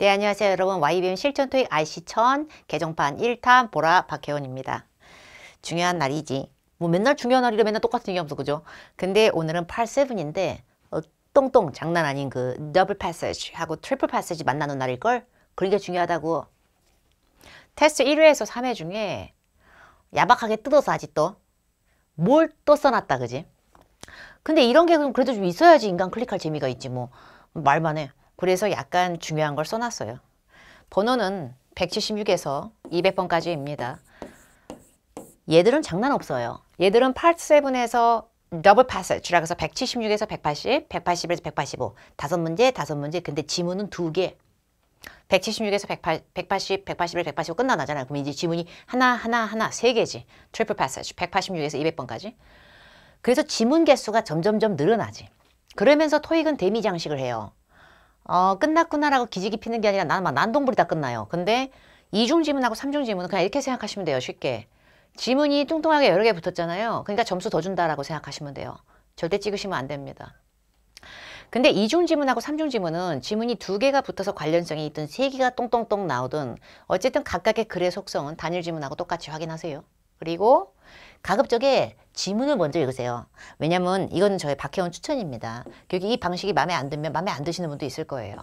네, 안녕하세요 여러분. YBM 실전 투익 IC 1000 개정판 1탄 보라 박혜원입니다. 중요한 날이지. 뭐 맨날 중요한 날이라 맨날 똑같은 얘기하면 그죠? 근데 오늘은 8-7인데 어, 똥똥 장난 아닌 그 더블 패세지하고 트리플 패세지 만나는 날일걸? 그게 그러니까 중요하다고. 테스트 1회에서 3회 중에 야박하게 뜯어서 아직도 뭘 또 써놨다 그지? 근데 이런 게 그럼 그래도 좀 있어야지 인간 클릭할 재미가 있지 뭐 말만 해. 그래서 약간 중요한 걸 써놨어요. 번호는 176에서 200번까지입니다. 얘들은 장난 없어요. 얘들은 파트 7에서 더블 파스지라고 해서 176에서 180, 181에서 185 다섯 문제, 다섯 문제 근데 지문은 두 개. 176에서 180, 180, 181, 8 5 끝나나잖아요. 그럼 이제 지문이 하나, 하나, 하나 세 개지. 트리플 파스 186에서 200번까지. 그래서 지문 개수가 점점점 늘어나지. 그러면서 토익은 대미장식을 해요. 어, 끝났구나라고 기지개 피는 게 아니라 나는 막 난동불이 다 끝나요. 근데 이중 지문하고 삼중 지문은 그냥 이렇게 생각하시면 돼요. 쉽게. 지문이 뚱뚱하게 여러 개 붙었잖아요. 그러니까 점수 더 준다라고 생각하시면 돼요. 절대 찍으시면 안 됩니다. 근데 이중 지문하고 삼중 지문은 지문이 두 개가 붙어서 관련성이 있든 세 개가 똥똥똥 나오든 어쨌든 각각의 글의 속성은 단일 지문하고 똑같이 확인하세요. 그리고 가급적에 지문을 먼저 읽으세요. 왜냐면 이건 저의 박혜원 추천입니다. 결국 이 방식이 마음에 안 들면 마음에 안 드시는 분도 있을 거예요.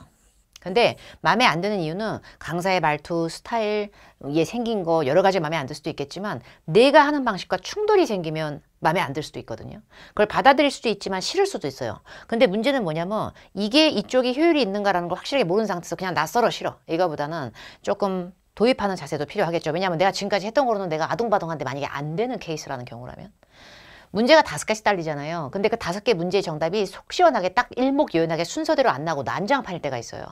근데 마음에 안 드는 이유는 강사의 말투, 스타일, 얘 예, 생긴 거 여러 가지 마음에 안 들 수도 있겠지만 내가 하는 방식과 충돌이 생기면 마음에 안 들 수도 있거든요. 그걸 받아들일 수도 있지만 싫을 수도 있어요. 근데 문제는 뭐냐면 이게 이쪽이 효율이 있는가라는 걸 확실하게 모르는 상태에서 그냥 낯설어 싫어. 이거보다는 조금 도입하는 자세도 필요하겠죠. 왜냐하면 내가 지금까지 했던 거로는 내가 아동바동한데 만약에 안 되는 케이스라는 경우라면 문제가 다섯 개씩 딸리잖아요 근데 그 다섯 개 문제의 정답이 속 시원하게 딱 일목요연하게 순서대로 안 나고 난장판일 때가 있어요.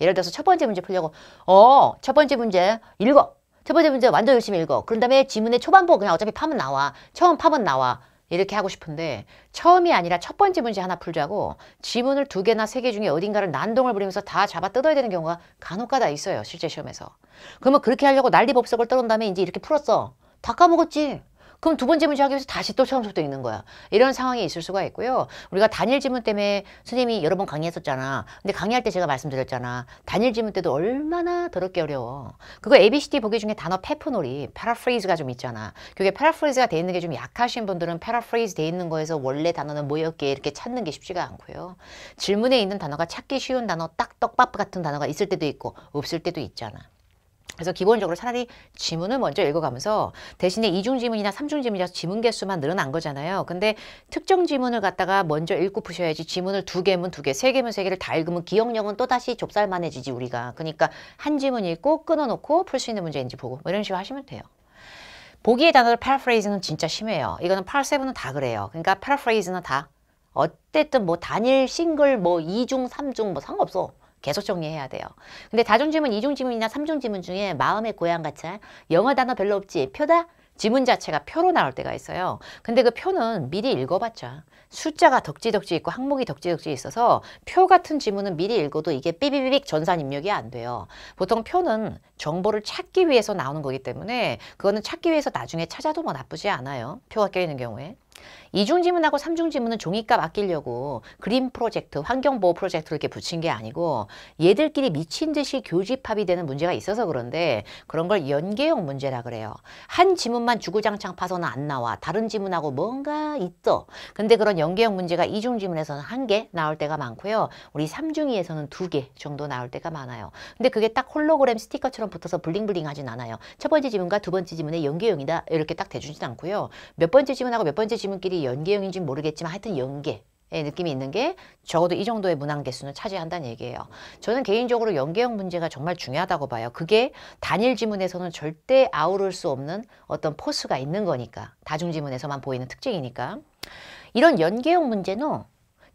예를 들어서 첫 번째 문제 풀려고 어 첫 번째 문제 읽어 첫 번째 문제 완전 열심히 읽어 그런 다음에 지문의 초반부 그냥 어차피 파면 나와 처음 파면 나와 이렇게 하고 싶은데 처음이 아니라 첫 번째 문제 하나 풀자고 지문을 두 개나 세 개 중에 어딘가를 난동을 부리면서 다 잡아 뜯어야 되는 경우가 간혹가다 있어요. 실제 시험에서. 그러면 그렇게 하려고 난리법석을 떠온 다음에 이제 이렇게 풀었어. 다 까먹었지. 그럼 두 번째 문제 하기 위해서 다시 또 처음부터 읽는 거야. 이런 상황이 있을 수가 있고요. 우리가 단일 지문 때문에 선생님이 여러 번 강의했었잖아. 근데 강의할 때 제가 말씀드렸잖아. 단일 지문 때도 얼마나 더럽게 어려워. 그거 ABCD 보기 중에 단어 페프놀이, 패러프 a p p 가좀 있잖아. 그게 패러프 a p h 가돼 있는 게 좀 약하신 분들은 패러프 a p h 돼 있는 거에서 원래 단어는 뭐였게 이렇게 찾는 게 쉽지가 않고요. 질문에 있는 단어가 찾기 쉬운 단어, 딱 떡밥 같은 단어가 있을 때도 있고 없을 때도 있잖아. 그래서 기본적으로 차라리 지문을 먼저 읽어가면서 대신에 이중 지문이나 삼중 지문이라서 지문 개수만 늘어난 거잖아요. 근데 특정 지문을 갖다가 먼저 읽고 푸셔야지 지문을 두 개면 두 개, 세 개면 세 개를 다 읽으면 기억력은 또다시 좁쌀만해지지 우리가. 그러니까 한 지문 읽고 끊어놓고 풀 수 있는 문제인지 보고 뭐 이런 식으로 하시면 돼요. 보기의 단어를 paraphras는 진짜 심해요. 이거는 파라세븐은다 그래요. 그러니까 paraphrase는 다 어쨌든 뭐 단일, 싱글, 뭐 이중, 삼중 뭐 상관없어. 계속 정리해야 돼요. 근데 다중지문, 이중지문이나 삼중지문 중에 마음의 고향 같이 영어 단어 별로 없지 표다? 지문 자체가 표로 나올 때가 있어요. 근데 그 표는 미리 읽어봤자 숫자가 덕지덕지 있고 항목이 덕지덕지 있어서 표 같은 지문은 미리 읽어도 이게 삐비비빅 전산 입력이 안 돼요. 보통 표는 정보를 찾기 위해서 나오는 거기 때문에 그거는 찾기 위해서 나중에 찾아도 뭐 나쁘지 않아요. 표가 껴있는 경우에. 이중 지문하고 삼중 지문은 종이값 아끼려고 그린 프로젝트, 환경보호 프로젝트를 이렇게 붙인 게 아니고 얘들끼리 미친 듯이 교집합이 되는 문제가 있어서 그런데 그런 걸 연계형 문제라 그래요. 한 지문만 주구장창 파서는 안 나와. 다른 지문하고 뭔가 있어. 근데 그런 연계형 문제가 이중 지문에서는 한 개 나올 때가 많고요. 우리 삼중이에서는 두 개 정도 나올 때가 많아요. 근데 그게 딱 홀로그램 스티커처럼 붙어서 블링블링하진 않아요. 첫 번째 지문과 두 번째 지문의 연계형이다. 이렇게 딱 대주진 않고요. 몇 번째 지문하고 몇 번째 지문끼리 그게 연계형인지 모르겠지만 하여튼 연계 의 느낌이 있는 게 적어도 이 정도의 문항 개수는 차지한다는 얘기예요. 저는 개인적으로 연계형 문제가 정말 중요하다고 봐요. 그게 단일 지문에서는 절대 아우를 수 없는 어떤 포스가 있는 거니까 다중 지문에서만 보이는 특징이니까 이런 연계형 문제는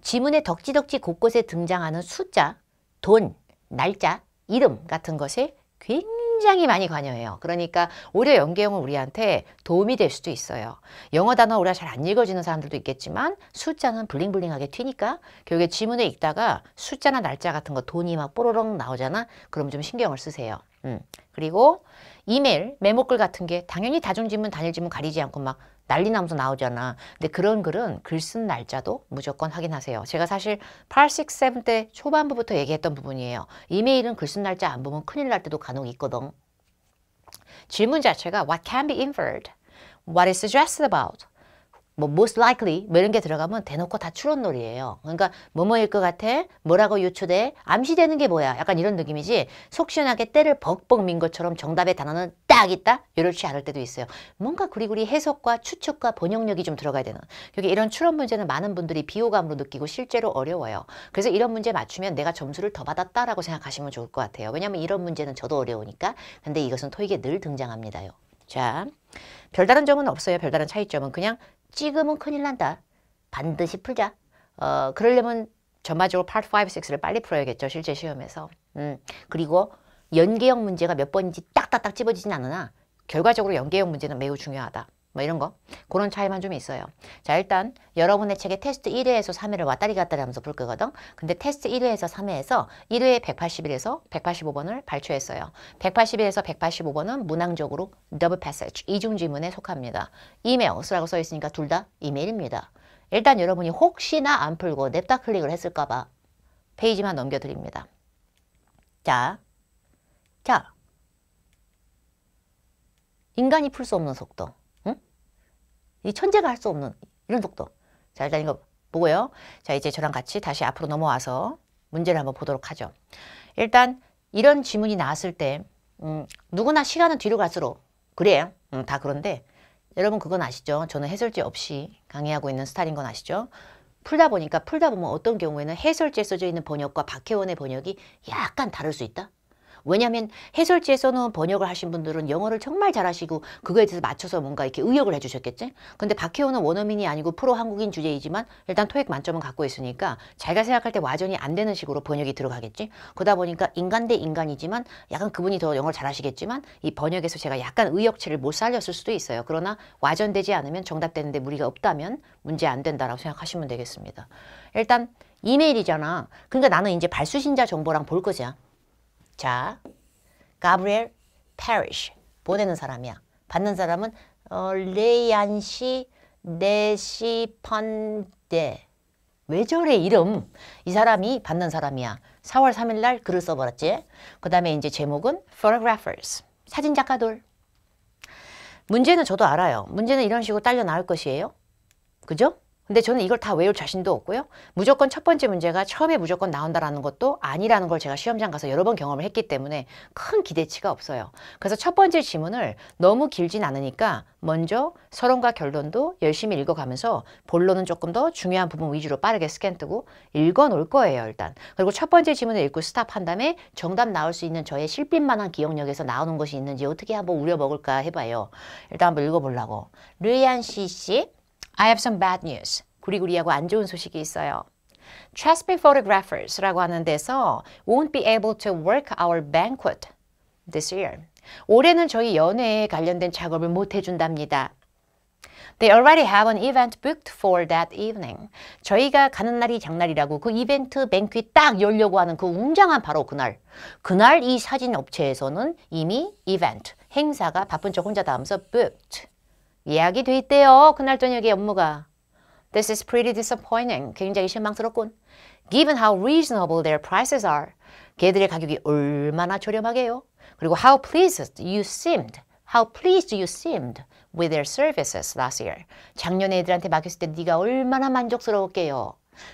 지문에 덕지덕지 곳곳에 등장하는 숫자, 돈, 날짜, 이름 같은 것에 굉장히 굉장히 많이 관여해요. 그러니까 오히려 연계형은 우리한테 도움이 될 수도 있어요. 영어 단어 우리가 잘 안 읽어지는 사람들도 있겠지만 숫자는 블링블링하게 튀니까 결국에 지문에 읽다가 숫자나 날짜 같은 거 돈이 막 뽀로롱 나오잖아. 그럼 좀 신경을 쓰세요. 음. 그리고 이메일, 메모글 같은 게 당연히 다중지문, 단일지문 가리지 않고 막 난리 나면서 나오잖아. 근데 그런 글은 글쓴 날짜도 무조건 확인하세요. 제가 사실 8, 6, 7 때 초반부부터 얘기했던 부분이에요. 이메일은 글쓴 날짜 안 보면 큰일 날 때도 간혹 있거든. 질문 자체가 what can be inferred, what is suggested about, 뭐 most likely 뭐 이런 게 들어가면 대놓고 다 추론놀이에요. 그러니까 뭐뭐일 것 같아? 뭐라고 유추돼? 암시되는 게 뭐야? 약간 이런 느낌이지 속 시원하게 때를 벅벅 민 것처럼 정답의 단어는 딱 있다? 이렇지 않을 때도 있어요. 뭔가 그리그리 해석과 추측과 번역력이 좀 들어가야 되는 여기 이런 추론 문제는 많은 분들이 비호감으로 느끼고 실제로 어려워요. 그래서 이런 문제 맞추면 내가 점수를 더 받았다라고 생각하시면 좋을 것 같아요. 왜냐하면 이런 문제는 저도 어려우니까 근데 이것은 토익에 늘 등장합니다요. 자, 별다른 점은 없어요. 별다른 차이점은 그냥 찍으면 큰일 난다. 반드시 풀자. 어, 그러려면 전반적으로 파트 5, 6를 빨리 풀어야겠죠. 실제 시험에서. 음, 그리고 연계형 문제가 몇 번인지 딱딱딱 집어지진 않으나 결과적으로 연계형 문제는 매우 중요하다. 뭐 이런 거 그런 차이만 좀 있어요. 자 일단 여러분의 책에 테스트 1회에서 3회를 왔다리 갔다리 하면서 볼 거거든. 근데 테스트 1회에서 3회에서 1회 에 181에서 185번을 발췌했어요. 181에서 185번은 문항적으로 더블 패세지 이중 지문에 속합니다. 이메일스라고 써 있으니까 둘 다 이메일입니다. 일단 여러분이 혹시나 안 풀고 냅다 클릭을 했을까 봐 페이지만 넘겨드립니다. 자 자, 인간이 풀 수 없는 속도, 응? 이 천재가 할 수 없는 이런 속도. 자, 일단 이거 보고요. 자, 이제 저랑 같이 다시 앞으로 넘어와서 문제를 한번 보도록 하죠. 일단 이런 지문이 나왔을 때 음, 누구나 시간은 뒤로 갈수록 그래요. 음, 다 그런데 여러분 그건 아시죠? 저는 해설제 없이 강의하고 있는 스타일인 건 아시죠? 풀다 보니까 풀다 보면 어떤 경우에는 해설지에 써져 있는 번역과 박혜원의 번역이 약간 다를 수 있다? 왜냐하면 해설지에 서는 번역을 하신 분들은 영어를 정말 잘하시고 그거에 대해서 맞춰서 뭔가 이렇게 의역을 해주셨겠지? 근데 박혜호는 원어민이 아니고 프로 한국인 주제이지만 일단 토익 만점은 갖고 있으니까 자기가 생각할 때 와전이 안 되는 식으로 번역이 들어가겠지? 그러다 보니까 인간 대 인간이지만 약간 그분이 더 영어를 잘하시겠지만 이 번역에서 제가 약간 의역치를 못 살렸을 수도 있어요. 그러나 와전되지 않으면 정답되는데 무리가 없다면 문제 안 된다라고 생각하시면 되겠습니다. 일단 이메일이잖아. 그러니까 나는 이제 발수신자 정보랑 볼거지 자, 가브리엘 페리쉬 보내는 사람이야. 받는 사람은 어, 레이안시 네시판데 왜 저래 이름 이 사람이 받는 사람이야 4월 3일 날 글을 써버렸지 그 다음에 이제 제목은 photographers 사진작가들 문제는 저도 알아요 문제는 이런 식으로 딸려 나올 것이에요 그죠? 근데 저는 이걸 다 외울 자신도 없고요. 무조건 첫 번째 문제가 처음에 무조건 나온다라는 것도 아니라는 걸 제가 시험장 가서 여러 번 경험을 했기 때문에 큰 기대치가 없어요. 그래서 첫 번째 지문을 너무 길진 않으니까 먼저 서론과 결론도 열심히 읽어가면서 본론은 조금 더 중요한 부분 위주로 빠르게 스캔 뜨고 읽어놓을 거예요 일단. 그리고 첫 번째 지문을 읽고 스탑한 다음에 정답 나올 수 있는 저의 실핏만한 기억력에서 나오는 것이 있는지 어떻게 한번 우려먹을까 해봐요. 일단 한번 읽어보려고. 류얀 씨 씨. I have some bad news. 구리구리하고 안 좋은 소식이 있어요. Chesapeake Photographers라고 하는 데서 won't be able to work our banquet this year. 올해는 저희 연애에 관련된 작업을 못 해준답니다. They already have an event booked for that evening. 저희가 가는 날이 장날이라고 그 이벤트 뱅퀴 딱 열려고 하는 그 웅장한 바로 그날. 그날 이 사진 업체에서는 이미 이벤트, 행사가 바쁜 척 혼자 다 하면서 booked. 예약이 돼 있대요. 그날 저녁에 업무가. This is pretty disappointing. 굉장히 실망스럽군. Given how reasonable their prices are. 걔들의 가격이 얼마나 저렴하게요. 그리고 how pleased you seemed. How pleased you seemed with their services last year. 작년에 애들한테 맡겼을 때 네가 얼마나 만족스러웠게요.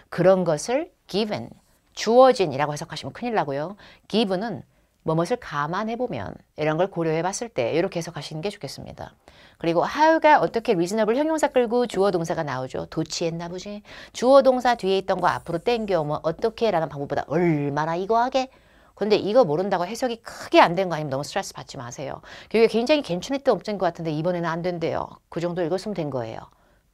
그런 것을 given, 주어진이라고 해석하시면 큰일 나고요. given은 무엇을 감안해보면 이런 걸 고려해봤을 때 이렇게 해석하시는 게 좋겠습니다. 그리고 how가 어떻게 reasonable 형용사 끌고 주어 동사가 나오죠. 도치했나 보지. 주어 동사 뒤에 있던 거 앞으로 땡겨오면 뭐 어떻게 라는 방법보다 얼마나 이거 하게 근데 이거 모른다고 해석이 크게 안 된 거 아니면 너무 스트레스 받지 마세요. 그게 굉장히 괜찮았던 업적인 것 같은데 이번에는 안 된대요. 그 정도 읽었으면 된 거예요.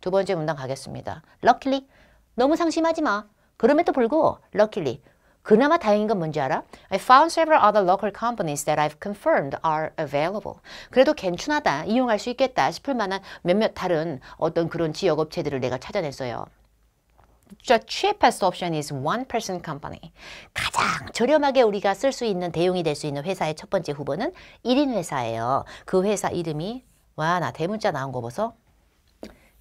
두 번째 문단 가겠습니다. Luckily, 너무 상심하지 마. 그럼에도 불구하고 luckily, 그나마 다행인 건 뭔지 알아? I found several other local companies that I've confirmed are available. 그래도 괜찮하다, 이용할 수 있겠다 싶을 만한 몇몇 다른 어떤 그런 지역 업체들을 내가 찾아냈어요. The cheapest option is one-person company. 가장 저렴하게 우리가 쓸 수 있는 대용이 될 수 있는 회사의 첫 번째 후보는 1인 회사예요. 그 회사 이름이 와 나 대문자 나온 거 보소?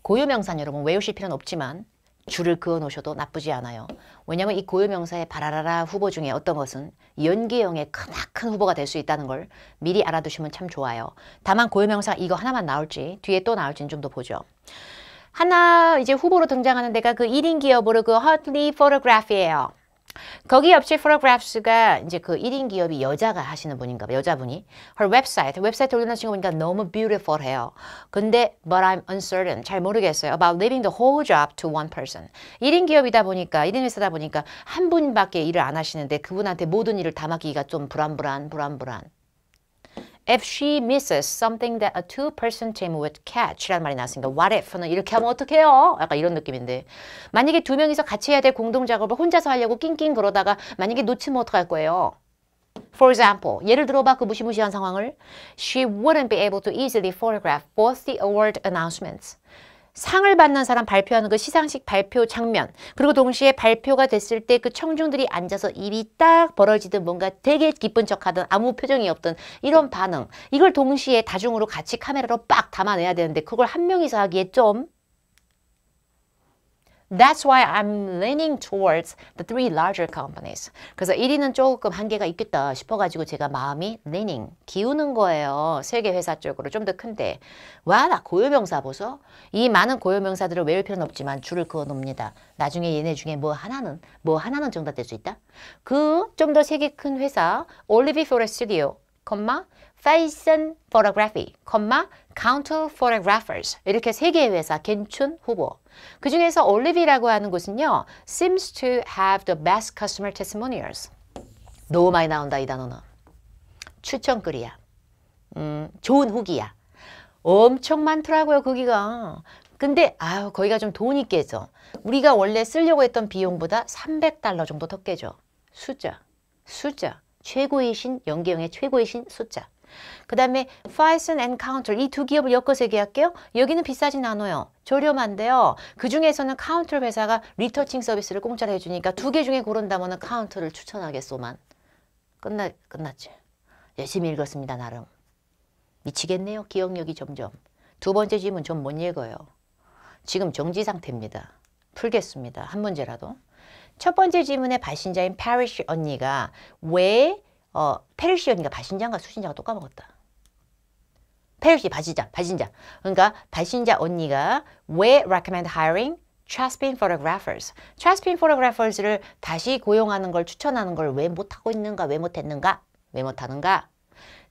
고유명산 여러분 외우실 필요는 없지만 줄을 그어 놓으셔도 나쁘지 않아요. 왜냐하면 이 고유명사의 바라라라 후보 중에 어떤 것은 연기형의 크나큰 후보가 될 수 있다는 걸 미리 알아두시면 참 좋아요. 다만 고유명사 이거 하나만 나올지 뒤에 또 나올지는 좀 더 보죠. 하나 이제 후보로 등장하는 데가 그 1인 기업으로 그 hotly photograph이에요. 거기 옆에 p 로그 t o g 가 이제 그 1인 기업이 여자가 하시는 분인가 봐 여자분이 her website 웹사이트 올려놓으신 거 보니까 너무 beautiful해요 근데 but I'm uncertain 잘 모르겠어요 about leaving the whole job to one person 1인 기업이다 보니까 1인 회사다 보니까 한 분밖에 일을 안 하시는데 그분한테 모든 일을 다 맡기기가 좀 불안불안 불안불안 if she misses something that a two-person team would catch 라는 말이 나왔으니까 what if는 이렇게 하면 어떡해요? 약간 이런 느낌인데 만약에 두 명이서 같이 해야 될 공동작업을 혼자서 하려고 낑낑 그러다가 만약에 놓치면 어떡할 거예요? For example, 예를 들어봐 그 무시무시한 상황을 She wouldn't be able to easily photograph both the award announcements 상을 받는 사람 발표하는 그 시상식 발표 장면 그리고 동시에 발표가 됐을 때 그 청중들이 앉아서 입이 딱 벌어지든 뭔가 되게 기쁜 척하든 아무 표정이 없든 이런 반응 이걸 동시에 다중으로 같이 카메라로 빡 담아내야 되는데 그걸 한 명이서 하기에 좀 That's why I'm leaning towards the three larger companies. 그래서 1위는 조금 한계가 있겠다 싶어가지고 제가 마음이 leaning, 기우는 거예요. 세계 회사 쪽으로 좀 더 큰데. 와, 나 고유명사 보소? 이 많은 고유명사들을 외울 필요는 없지만 줄을 그어 놓습니다. 나중에 얘네 중에 뭐 하나는, 뭐 하나는 정답될 수 있다? 그 좀 더 세계 큰 회사, Olivi p o t o Studio, f a s o n Photography, Counter Photographers. 이렇게 세개 회사, 괜춘 후보. 그 중에서 올리비라고 하는 곳은요. seems to have the best customer testimonials. 너무 많이 나온다 이 단어는. 추천글이야. 음, 좋은 후기야. 엄청 많더라고요 거기가. 근데 아유 거기가 좀 돈이 깨져. 우리가 원래 쓰려고 했던 비용보다 300달러 정도 더 깨져. 숫자, 숫자. 최고의 신, 연계형의 최고의 신 숫자. 그 다음에 파이슨 앤카운 n d 이두 기업을 엮어서 얘기할게요. 여기는 비싸진 않아요. 저렴한데요. 그 중에서는 카운터 회사가 리터칭 서비스를 공짜로 해주니까 두 개 중에 고른다면 카운터를 추천하겠소만. 끝나, 끝났지. 열심히 읽었습니다. 나름. 미치겠네요. 기억력이 점점. 두 번째 질문 전 못 읽어요. 지금 정지 상태입니다. 풀겠습니다. 한 문제라도. 첫 번째 질문의 발신자인 파리쉬 언니가 왜 어, 페르시언이가발신장가 수신자가 똑까먹었다 페르시 바신자, 발신자 그러니까 발신자 언니가 왜 recommend hiring? Traspin photographers. Traspin photographers를 다시 고용하는 걸 추천하는 걸 왜 못하고 있는가, 왜 못했는가, 왜 못하는가.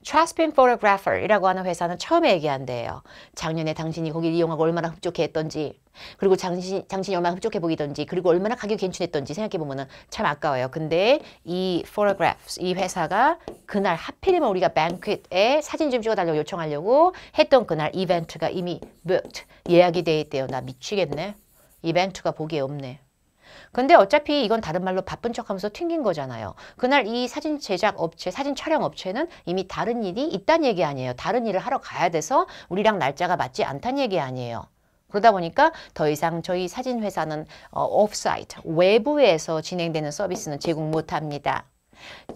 트라스핀 포토그래퍼이라고 하는 회사는 처음에 얘기한 데예요. 작년에 당신이 거기를 이용하고 얼마나 흡족해 했던지 그리고 당신, 당신이 얼마나 흡족해 보이던지 그리고 얼마나 가격이 괜찮았던지 생각해보면 참 아까워요. 근데 이 photographs, 이 회사가 그날 하필이면 우리가 banquet에 사진 좀 찍어달라고 요청하려고 했던 그날 이벤트가 이미 booked, 예약이 돼 있대요. 나 미치겠네. 이벤트가 보기에 없네. 근데 어차피 이건 다른 말로 바쁜 척하면서 튕긴 거잖아요. 그날 이 사진 제작 업체, 사진 촬영 업체는 이미 다른 일이 있다는 얘기 아니에요. 다른 일을 하러 가야 돼서 우리랑 날짜가 맞지 않다는 얘기 아니에요. 그러다 보니까 더 이상 저희 사진 회사는 어, 오프사이트, 외부에서 진행되는 서비스는 제공 못합니다.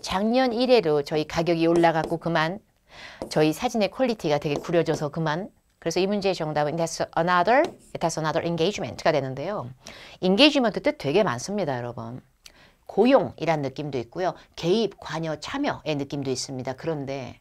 작년 1회로 저희 가격이 올라갔고 그만 저희 사진의 퀄리티가 되게 구려져서 그만 그래서 이 문제의 정답은 that's another, that's another engagement가 되는데요. e n g a g e m e n t 뜻 되게 많습니다, 여러분. 고용이란 느낌도 있고요. 개입, 관여, 참여의 느낌도 있습니다. 그런데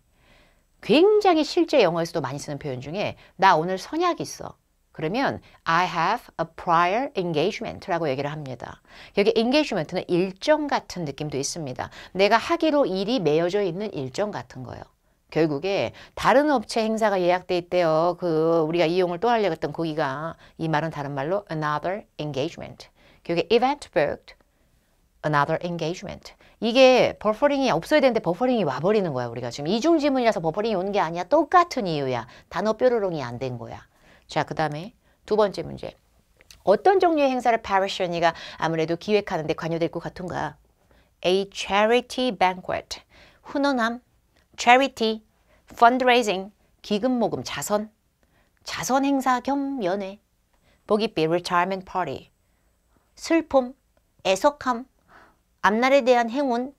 굉장히 실제 영어에서도 많이 쓰는 표현 중에 나 오늘 선약 있어. 그러면 I have a prior engagement라고 얘기를 합니다. 여기 engagement는 일정 같은 느낌도 있습니다. 내가 하기로 일이 매여져 있는 일정 같은 거예요. 결국에 다른 업체 행사가 예약돼 있대요. 그 우리가 이용을 또 하려고 했던 거기가 이 말은 다른 말로 another engagement. 결국에 event booked, another engagement. 이게 버퍼링이 없어야 되는데 버퍼링이 와버리는 거야 우리가 지금 이중지문이라서 버퍼링이 오는 게 아니야 똑같은 이유야 단어 뾰로롱이 안 된 거야 자 그 다음에 두 번째 문제 어떤 종류의 행사를 파리션이가 아무래도 기획하는데 관여될 것 같은가 A charity banquet 훈훈함 charity, fundraising, 기금 모금 자선, 자선 행사 겸 연회, 보기비 retirement party, 슬픔, 애석함, 앞날에 대한 행운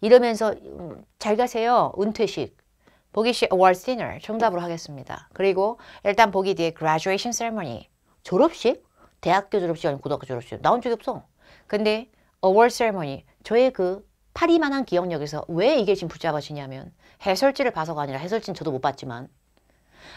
이러면서 음, 잘 가세요. 은퇴식. 보기 씨 award dinner 정답으로 하겠습니다. 그리고 일단 보기 뒤에 graduation ceremony 졸업식? 대학교 졸업식 아니면 고등학교 졸업식 나온 적이 없어. 근데 award ceremony 저의 그 파리만한 기억력에서 왜 이게 지금 붙잡아지냐면 해설지를 봐서가 아니라 해설지는 저도 못 봤지만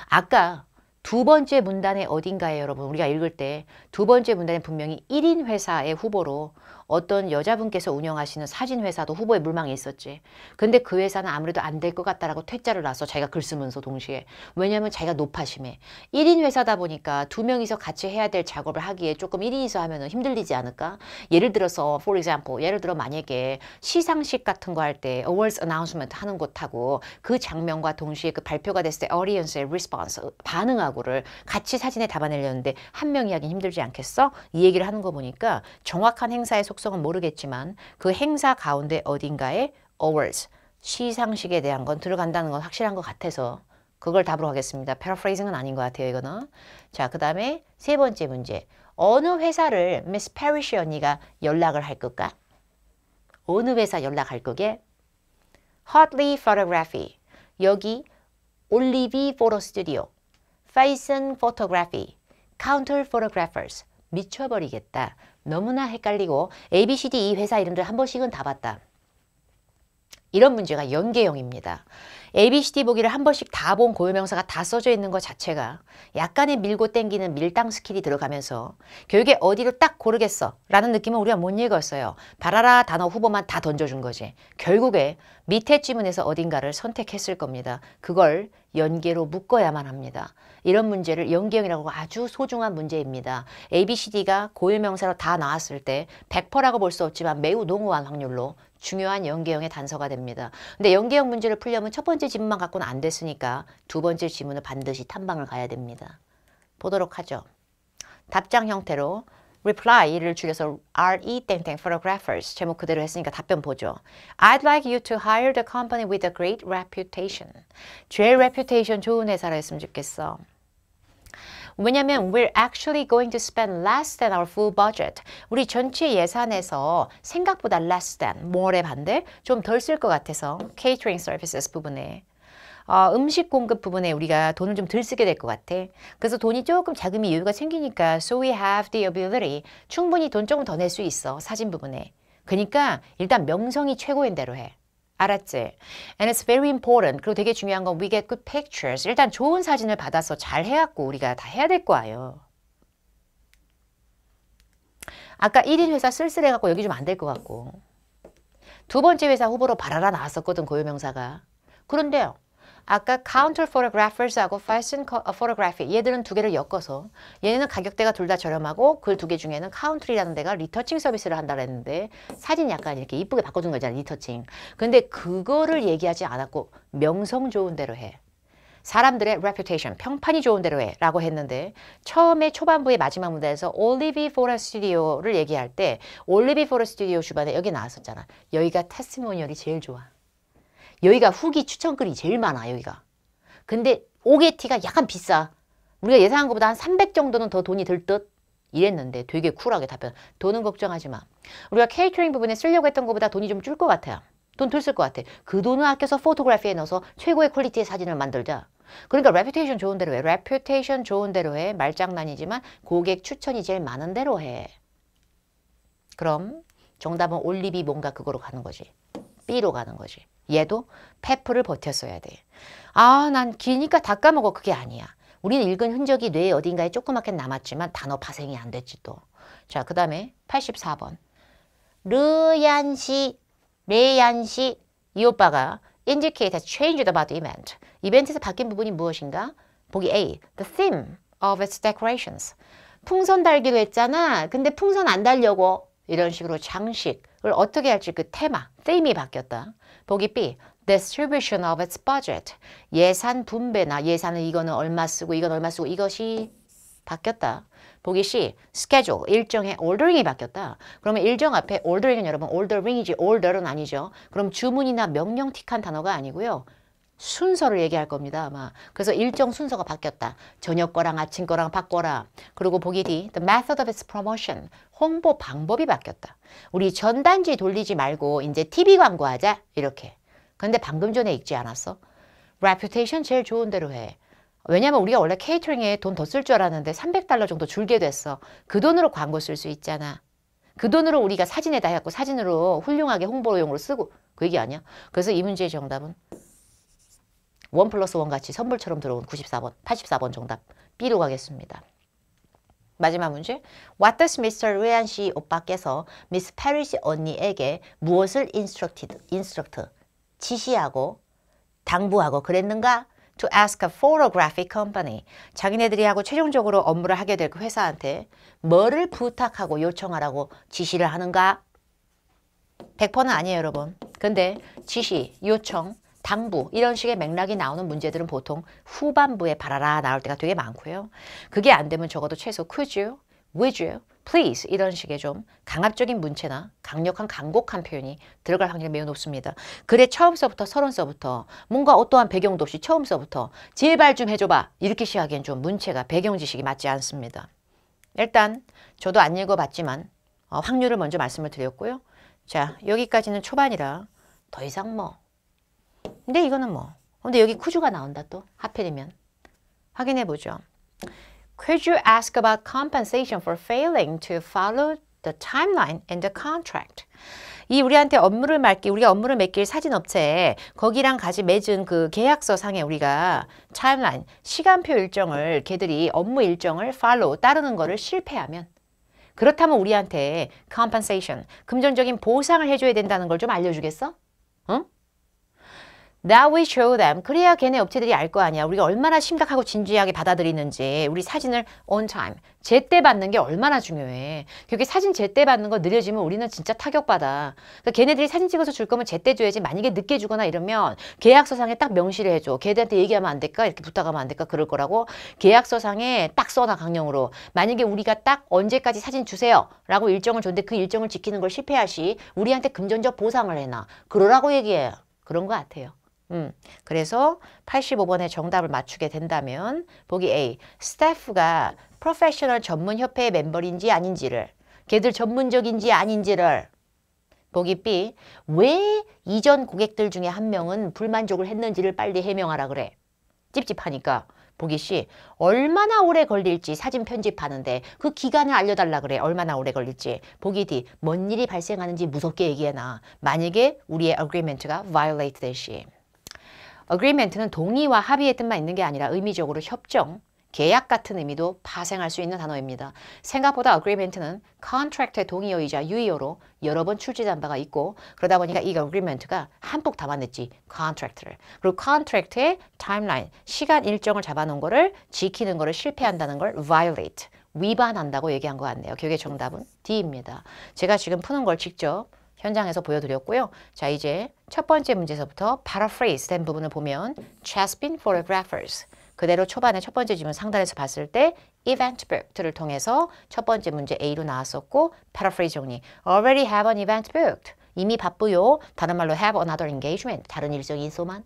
아까 두 번째 문단의 어딘가에 여러분 우리가 읽을 때 두 번째 문단에 분명히 1인 회사의 후보로 어떤 여자분께서 운영하시는 사진회사도 후보에 물망에 있었지. 근데 그 회사는 아무래도 안 될 것 같다라고 퇴짜를 놔서 자기가 글 쓰면서 동시에. 왜냐하면 자기가 높아심해. 1인 회사다 보니까 두 명이서 같이 해야 될 작업을 하기에 조금 1인이서 하면 힘들리지 않을까? 예를 들어서 for example 예를 들어 만약에 시상식 같은 거 할 때 awards announcement 하는 곳하고 그 장면과 동시에 그 발표가 됐을 때 audience의 response 반응하고를 같이 사진에 담아내려는데 한 명이 하긴 힘들지 않겠어? 이 얘기를 하는 거 보니까 정확한 행사에서 속성은 모르겠지만 그 행사 가운데 어딘가에 awards, 시상식에 대한 건 들어간다는 건 확실한 것 같아서 그걸 답으로 하겠습니다. paraphrasing은 아닌 것 같아요, 이거는. 자, 그 다음에 세 번째 문제. 어느 회사를 미스 페리시 언니가 연락을 할 걸까? 어느 회사 연락할 거게? Hotly Photography. 여기 올리비 포토 스튜디오. Faison Photography. Counter Photographers. 미쳐버리겠다. 너무나 헷갈리고 A, B, C, D 이 e 회사 이름들 한 번씩은 다 봤다. 이런 문제가 연계형입니다. ABCD 보기를 한 번씩 다 본 고유명사가 다 써져 있는 것 자체가 약간의 밀고 땡기는 밀당 스킬이 들어가면서 교육에 어디로 딱 고르겠어 라는 느낌은 우리가 못 읽었어요. 바라라 단어 후보만 다 던져준 거지. 결국에 밑에 지문에서 어딘가를 선택했을 겁니다. 그걸 연계로 묶어야만 합니다. 이런 문제를 연계형이라고 아주 소중한 문제입니다. ABCD가 고유명사로 다 나왔을 때 100%라고 볼 수 없지만 매우 농후한 확률로 중요한 연계형의 단서가 됩니다. 근데 연계형 문제를 풀려면 첫 번째 지문만 갖고는 안 됐으니까 두 번째 지문은 반드시 탐방을 가야 됩니다. 보도록 하죠. 답장 형태로 reply를 줄여서 re 땡땡 photographers 제목 그대로 했으니까 답변 보죠. I'd like you to hire the company with a great reputation. 제일 reputation 좋은 회사라 했으면 좋겠어. 왜냐하면 we're actually going to spend less than our full budget. 우리 전체 예산에서 생각보다 less than, more의 반대, 좀 덜 쓸 것 같아서 catering services 부분에 어, 음식 공급 부분에 우리가 돈을 좀 덜 쓰게 될 것 같아. 그래서 돈이 조금 자금이 여유가 생기니까 so we have the ability 충분히 돈 조금 더 낼 수 있어 사진 부분에. 그러니까 일단 명성이 최고인 대로 해. 알았지? And it's very important. 그리고 되게 중요한 건 we get good pictures. 일단 좋은 사진을 받아서 잘 해갖고 우리가 다 해야 될 거예요. 아까 1인 회사 쓸쓸해갖고 여기 좀 안될것 같고 두 번째 회사 후보로 바라라 나왔었거든 고유명사가. 그런데 아까 counter photographers하고 fashion 어, photography 얘들은 두 개를 엮어서 얘네는 가격대가 둘 다 저렴하고 그 두 개 중에는 카운트이라는 데가 리터칭 서비스를 한다 그랬는데 사진 약간 이렇게 이쁘게 바꿔준 거잖아 요 리터칭 근데 그거를 얘기하지 않았고 명성 좋은 대로 해 사람들의 reputation, 평판이 좋은 대로 해 라고 했는데 처음에 초반부의 마지막 문단에서 올리비 포레 스튜디오를 얘기할 때 올리비 포레 스튜디오 주변에 여기 나왔었잖아. 여기가 테스모니얼이 제일 좋아. 여기가 후기 추천글이 제일 많아 여기가 근데 오게티가 약간 비싸 우리가 예상한 것보다 한 300 정도는 더 돈이 들 듯 이랬는데 되게 쿨하게 답변 돈은 걱정하지 마 우리가 케이터링 부분에 쓰려고 했던 것보다 돈이 좀 줄 것 같아요 돈들쓸것 같아 그 돈을 아껴서 포토그래피에 넣어서 최고의 퀄리티의 사진을 만들자 그러니까 레퓨테이션 좋은 대로 해 레퓨테이션 좋은 대로 해 말장난이지만 고객 추천이 제일 많은 대로 해 그럼 정답은 올리비 뭔가 그거로 가는 거지 B로 가는 거지 얘도 페프를 버텼어야 돼. 아, 난 기니까 다 까먹어. 그게 아니야. 우리는 읽은 흔적이 뇌에 어딘가에 조그맣게 남았지만 단어 파생이 안 됐지 또. 자, 그 다음에 84번. 르얀시, 레얀시 이 오빠가 indicate has changed about the event. 이벤트에서 바뀐 부분이 무엇인가? 보기 A. The theme of its decorations. 풍선 달기로 했잖아. 근데 풍선 안 달려고 이런 식으로 장식, 그걸 어떻게 할지 그 테마, theme이 바뀌었다. 보기 B. distribution of its budget. 예산 분배나 예산은 이거는 얼마 쓰고 이건 얼마 쓰고 이것이 바뀌었다. 보기 C, schedule, 일정의 ordering이 바뀌었다. 그러면 일정 앞에 ordering은 여러분 ordering이지 order은 아니죠. 그럼 주문이나 명령 틱한 단어가 아니고요. 순서를 얘기할 겁니다. 아마. 그래서 일정 순서가 바뀌었다. 저녁 거랑 아침 거랑 바꿔라. 그리고 보기 D. The method of its promotion. 홍보 방법이 바뀌었다. 우리 전단지 돌리지 말고 이제 TV 광고하자. 이렇게. 근데 방금 전에 읽지 않았어? Reputation 제일 좋은 대로 해. 왜냐면 우리가 원래 케이터링에 돈 더 쓸 줄 알았는데 300달러 정도 줄게 됐어. 그 돈으로 광고 쓸 수 있잖아. 그 돈으로 우리가 사진에다 해갖고 사진으로 훌륭하게 홍보용으로 쓰고 그 얘기 아니야? 그래서 이 문제의 정답은 원 플러스 원 같이 선물처럼 들어온 94번, 84번 정답 B로 가겠습니다. 마지막 문제. What does Mr. 외안 씨 오빠께서 Miss Paris 언니에게 무엇을 instructed, instruct, 지시하고 당부하고 그랬는가? To ask a photographic company. 자기네들이 하고 최종적으로 업무를 하게 될그 회사한테 뭐를 부탁하고 요청하라고 지시를 하는가? 100%는 아니에요, 여러분. 근데 지시, 요청, 당부 이런 식의 맥락이 나오는 문제들은 보통 후반부에 바라라 나올 때가 되게 많고요. 그게 안 되면 적어도 최소 could you, would you, please 이런 식의 좀 강압적인 문체나 강력한 강곡한 표현이 들어갈 확률이 매우 높습니다. 글의 처음서부터 서론서부터 뭔가 어떠한 배경도 없이 처음서부터 제발 좀 해줘봐 이렇게 시작하기엔 좀 문체가 배경 지식이 맞지 않습니다. 일단 저도 안 읽어봤지만 어, 확률을 먼저 말씀을 드렸고요. 자 여기까지는 초반이라 더 이상 뭐 근데 이거는 뭐. 근데 여기 쿠주가 나온다 또. 하필이면. 확인해 보죠. Could you ask about compensation for failing to follow the timeline in the contract? 이 우리한테 업무를 맡기 우리가 업무를 맡길 사진 업체에 거기랑 같이 맺은 그 계약서 상에 우리가 타임라인 시간표 일정을 걔들이 업무 일정을 팔로우 따르는 거를 실패하면 그렇다면 우리한테 compensation 금전적인 보상을 해줘야 된다는 걸 좀 알려주겠어? 응? Now we show them. 그래야 걔네 업체들이 알 거 아니야. 우리가 얼마나 심각하고 진지하게 받아들이는지 우리 사진을 on time, 제때 받는 게 얼마나 중요해. 그게 사진 제때 받는 거 느려지면 우리는 진짜 타격받아. 그러니까 걔네들이 사진 찍어서 줄 거면 제때 줘야지 만약에 늦게 주거나 이러면 계약서상에 딱 명시를 해줘. 걔네한테 얘기하면 안 될까? 이렇게 부탁하면 안 될까? 그럴 거라고 계약서상에 딱 써 놔 강령으로. 만약에 우리가 딱 언제까지 사진 주세요 라고 일정을 줬는데 그 일정을 지키는 걸 실패하시 우리한테 금전적 보상을 해놔. 그러라고 얘기해요. 그런 거 같아요. 음, 그래서 85번의 정답을 맞추게 된다면 보기 A, 스태프가 프로페셔널 전문협회의 멤버인지 아닌지를 걔들 전문적인지 아닌지를 보기 B, 왜 이전 고객들 중에 한 명은 불만족을 했는지를 빨리 해명하라 그래. 찝찝하니까. 보기 씨 얼마나 오래 걸릴지 사진 편집하는데 그 기간을 알려달라 그래 얼마나 오래 걸릴지 보기 D 뭔 일이 발생하는지 무섭게 얘기해놔 만약에 우리의 agreement가 violate 될 시. agreement는 동의와 합의의 뜻만 있는 게 아니라 의미적으로 협정, 계약 같은 의미도 파생할 수 있는 단어입니다. 생각보다 agreement는 contract의 동의어이자 유의어로 여러 번 출제된 바가 있고 그러다 보니까 이 agreement가 한폭 담아냈지 contract를. 그리고 contract의 timeline, 시간 일정을 잡아놓은 거를 지키는 거를 실패한다는 걸 violate, 위반한다고 얘기한 것 같네요. 교육의 정답은 D입니다. 제가 지금 푸는 걸 직접 현장에서 보여드렸고요. 자, 이제 첫 번째 문제에서부터 paraphrase 된 부분을 보면 just been photographers 그대로 초반에 첫 번째 질문 상단에서 봤을 때 event book를 e d 통해서 첫 번째 문제 A로 나왔었고 paraphrase 정리 already have an event booked 이미 바쁘요. 다른 말로 have another engagement 다른 일정이 있소만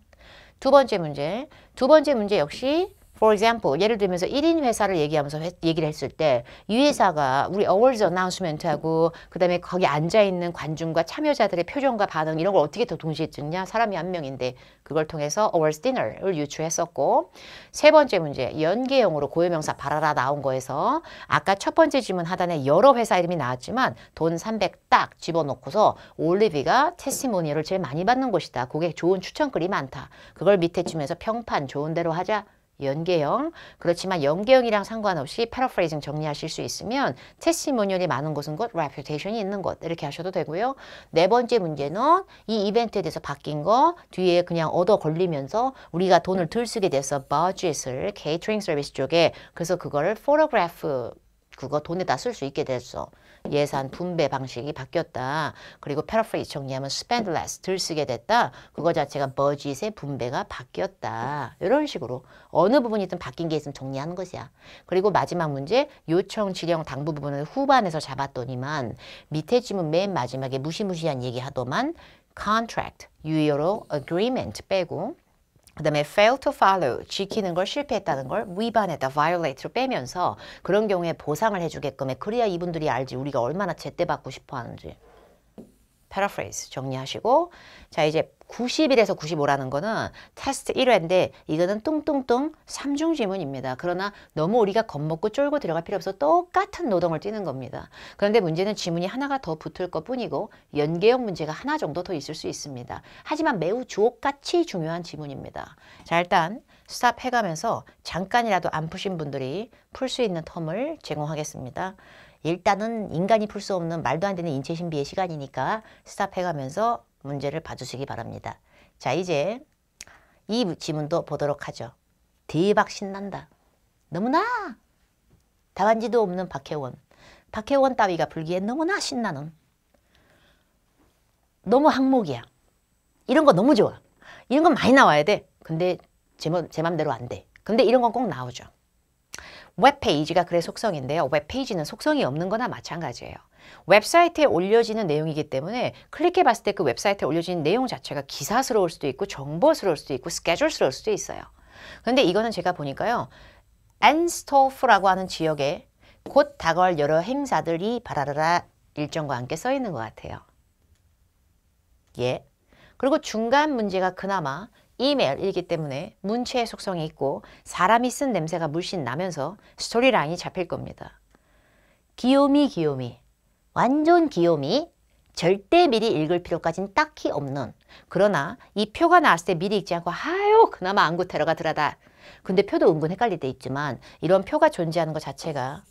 두 번째 문제 두 번째 문제 역시 For example, 예를 들면서 1인 회사를 얘기하면서 회, 얘기를 했을 때이 회사가 우리 awards announcement하고 그다음에 거기 앉아있는 관중과 참여자들의 표정과 반응 이런 걸 어떻게 더 동시에 찍냐? 사람이 한 명인데 그걸 통해서 awards dinner을 유추했었고 세 번째 문제, 연계형으로 고유명사 바라라 나온 거에서 아까 첫 번째 질문 하단에 여러 회사 이름이 나왔지만 돈 300 딱 집어넣고서 올리비가 테스티모니를 제일 많이 받는 곳이다. 그게 좋은 추천글이 많다. 그걸 밑에 치면서 평판 좋은 대로 하자. 연계형 그렇지만 연계형이랑 상관없이 paraphrasing 정리하실 수 있으면 testimonial이 많은 곳은 곳, reputation이 있는 곳 이렇게 하셔도 되고요. 네 번째 문제는 이 이벤트에 대해서 바뀐 거 뒤에 그냥 얻어 걸리면서 우리가 돈을 들 쓰게 돼서 budget을 catering service 쪽에 그래서 그거를 photograph 그거 돈에다 쓸 수 있게 됐어. 예산 분배 방식이 바뀌었다. 그리고 paraphrase 정리하면 spend less, 덜 쓰게 됐다. 그거 자체가 버짓의 분배가 바뀌었다. 이런 식으로 어느 부분이든 바뀐 게 있으면 정리하는 것이야. 그리고 마지막 문제 요청, 지령, 당부 부분을 후반에서 잡았더니만 밑에 지문 맨 마지막에 무시무시한 얘기하더만 contract, 유효로 agreement 빼고 그 다음에 fail to follow, 지키는 걸 실패했다는 걸 위반했다, violate로 빼면서 그런 경우에 보상을 해주게끔 해. 그래야 이분들이 알지 우리가 얼마나 제때 받고 싶어 하는지. paraphrase 정리하시고 자 이제 90일에서 95라는 거는 테스트 1회인데 이거는 뚱뚱뚱 3중 지문입니다. 그러나 너무 우리가 겁먹고 쫄고 들어갈 필요 없어 똑같은 노동을 뛰는 겁니다. 그런데 문제는 지문이 하나가 더 붙을 것뿐이고 연계형 문제가 하나 정도 더 있을 수 있습니다. 하지만 매우 주옥같이 중요한 지문입니다. 자 일단 스탑 해가면서 잠깐이라도 안 푸신 분들이 풀 수 있는 텀을 제공하겠습니다. 일단은 인간이 풀 수 없는 말도 안 되는 인체 신비의 시간이니까 스탑해가면서 문제를 봐주시기 바랍니다. 자 이제 이 지문도 보도록 하죠. 대박 신난다. 너무나 다반지도 없는 박혜원. 박혜원 따위가 불기에 너무나 신나는 너무 항목이야. 이런 거 너무 좋아. 이런 건 많이 나와야 돼. 근데 제, 제 맘대로 안 돼. 근데 이런 건 꼭 나오죠. 웹페이지가 글의 속성인데요. 웹페이지는 속성이 없는 거나 마찬가지예요. 웹사이트에 올려지는 내용이기 때문에 클릭해 봤을 때 그 웹사이트에 올려진 내용 자체가 기사스러울 수도 있고 정보스러울 수도 있고 스케줄스러울 수도 있어요. 그런데 이거는 제가 보니까요. 앤스토프라고 하는 지역에 곧 다가올 여러 행사들이 바라라라 일정과 함께 써 있는 것 같아요. 예. 그리고 중간 문제가 그나마 이메일이기 때문에 문체의 속성이 있고 사람이 쓴 냄새가 물씬 나면서 스토리라인이 잡힐 겁니다. 귀요미 귀요미 완전 귀요미, 절대 미리 읽을 필요까지는 딱히 없는 그러나 이 표가 나왔을 때 미리 읽지 않고 아유 그나마 안구 테러가 들어다 근데 표도 은근 헷갈릴 때 있지만 이런 표가 존재하는 것 자체가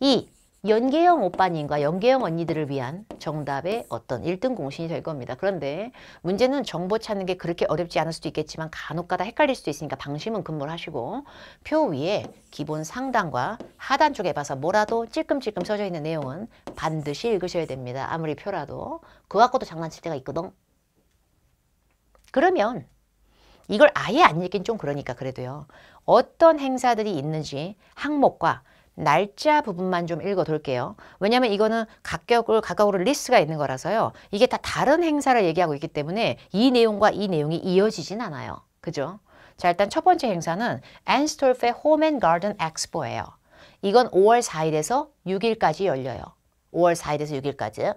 이 연계형 오빠님과 연계형 언니들을 위한 정답의 어떤 일등 공신이 될 겁니다. 그런데 문제는 정보 찾는 게 그렇게 어렵지 않을 수도 있겠지만 간혹가다 헷갈릴 수도 있으니까 방심은 근무를 하시고 표 위에 기본 상단과 하단 쪽에 봐서 뭐라도 찔끔찔끔 써져 있는 내용은 반드시 읽으셔야 됩니다. 아무리 표라도 그 갖고도 장난칠 때가 있거든. 그러면 이걸 아예 안 읽긴 좀 그러니까 그래도요. 어떤 행사들이 있는지 항목과 날짜 부분만 좀 읽어둘게요. 왜냐하면 이거는 각격을 각각으로 리스트가 있는 거라서요. 이게 다 다른 행사를 얘기하고 있기 때문에 이 내용과 이 내용이 이어지진 않아요. 그죠? 자 일단 첫 번째 행사는 앤스톨프의 홈앤 가든 엑스포예요. 이건 5월 4일에서 6일까지 열려요. 5월 4일에서 6일까지.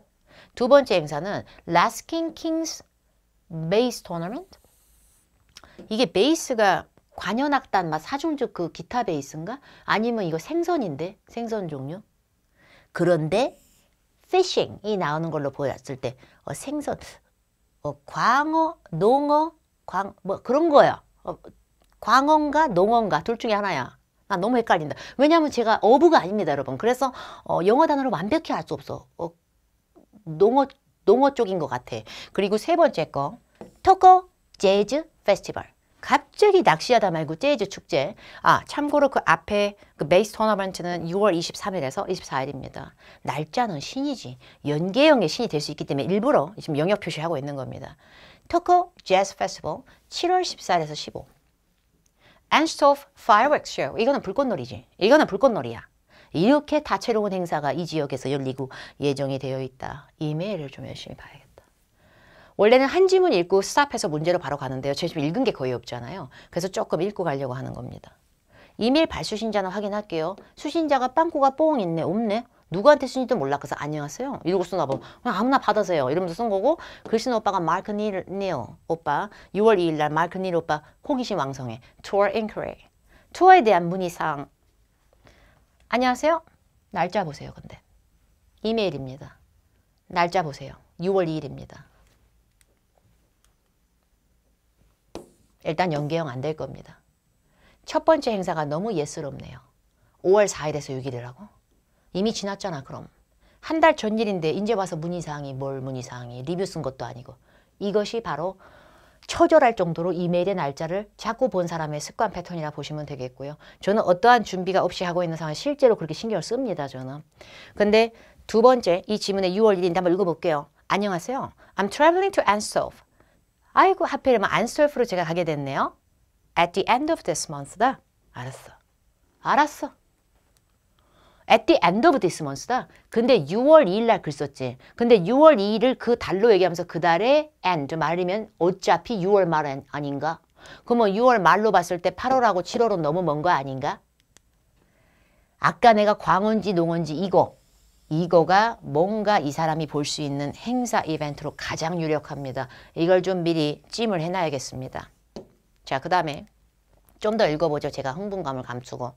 두 번째 행사는 라스킨 킹스 베이스 토너먼트. 이게 베이스가 관현악단 막 사중주 그 기타 베이스인가? 아니면 이거 생선인데 생선 종류? 그런데 fishing이 나오는 걸로 보였을 때 어, 생선, 어, 광어, 농어, 광뭐 그런 거예요. 어, 광어인가 농어인가 둘 중에 하나야. 나 아, 너무 헷갈린다. 왜냐하면 제가 어부가 아닙니다, 여러분. 그래서 어, 영어 단어를 완벽히 알 수 없어. 어, 농어 농어 쪽인 것 같아. 그리고 세 번째 거 토코 재즈 페스티벌. 갑자기 낚시하다 말고 재즈 축제. 아, 참고로 그 앞에 그 베이스 토너먼트는 6월 23일에서 24일입니다. 날짜는 신이지. 연계형의 신이 될 수 있기 때문에 일부러 지금 영역 표시하고 있는 겁니다. 토크 재즈 페스티벌 7월 14일에서 15. 안스토프 파이어웍스 쇼. 이거는 불꽃놀이지. 이거는 불꽃놀이야. 이렇게 다채로운 행사가 이 지역에서 열리고 예정이 되어 있다. 이메일을 좀 열심히 봐야겠다. 원래는 한 지문 읽고 스탑해서 문제로 바로 가는데요. 제가 지금 읽은 게 거의 없잖아요. 그래서 조금 읽고 가려고 하는 겁니다. 이메일 발수신자는 확인할게요. 수신자가 빵꾸가 뽕 있네, 없네. 누구한테 쓰는지도 몰라. 그래서 안녕하세요. 이러고 쓰나 봐. 그냥 아무나 받으세요. 이러면서 쓴 거고 글씨는 오빠가 마크 닐, 닐 오빠 6월 2일 날 마크 닐 오빠 호기심 왕성해. 투어 인크레 이 투어에 대한 문의사항 안녕하세요. 날짜 보세요. 근데 이메일입니다. 날짜 보세요. 6월 2일입니다. 일단 연계형 안 될 겁니다. 첫 번째 행사가 너무 예스럽네요. 5월 4일에서 6일이라고? 이미 지났잖아 그럼. 한 달 전 일인데 이제 와서 문의사항이 뭘 문의사항이 리뷰 쓴 것도 아니고 이것이 바로 처절할 정도로 이메일의 날짜를 자꾸 본 사람의 습관 패턴이라 보시면 되겠고요. 저는 어떠한 준비가 없이 하고 있는 상황 실제로 그렇게 신경을 씁니다. 저는. 근데 두 번째 이 지문의 6월 1일인데 한번 읽어볼게요. 안녕하세요. I'm traveling to Ansof. 아이고 하필이면 뭐 안셀프로 제가 가게 됐네요. At the end of this month다. 알았어. 알았어. At the end of this month다. 근데 6월 2일 날 글 썼지. 근데 6월 2일을 그 달로 얘기하면서 그 달에 end 말이면 어차피 6월 말 아닌가? 그러면 6월 뭐 말로 봤을 때 8월하고 7월은 너무 먼 거 아닌가? 아까 내가 광원지 농원지 이거 이거가 뭔가 이 사람이 볼 수 있는 행사 이벤트로 가장 유력합니다. 이걸 좀 미리 찜을 해놔야겠습니다. 자, 그 다음에 좀 더 읽어보죠. 제가 흥분감을 감추고.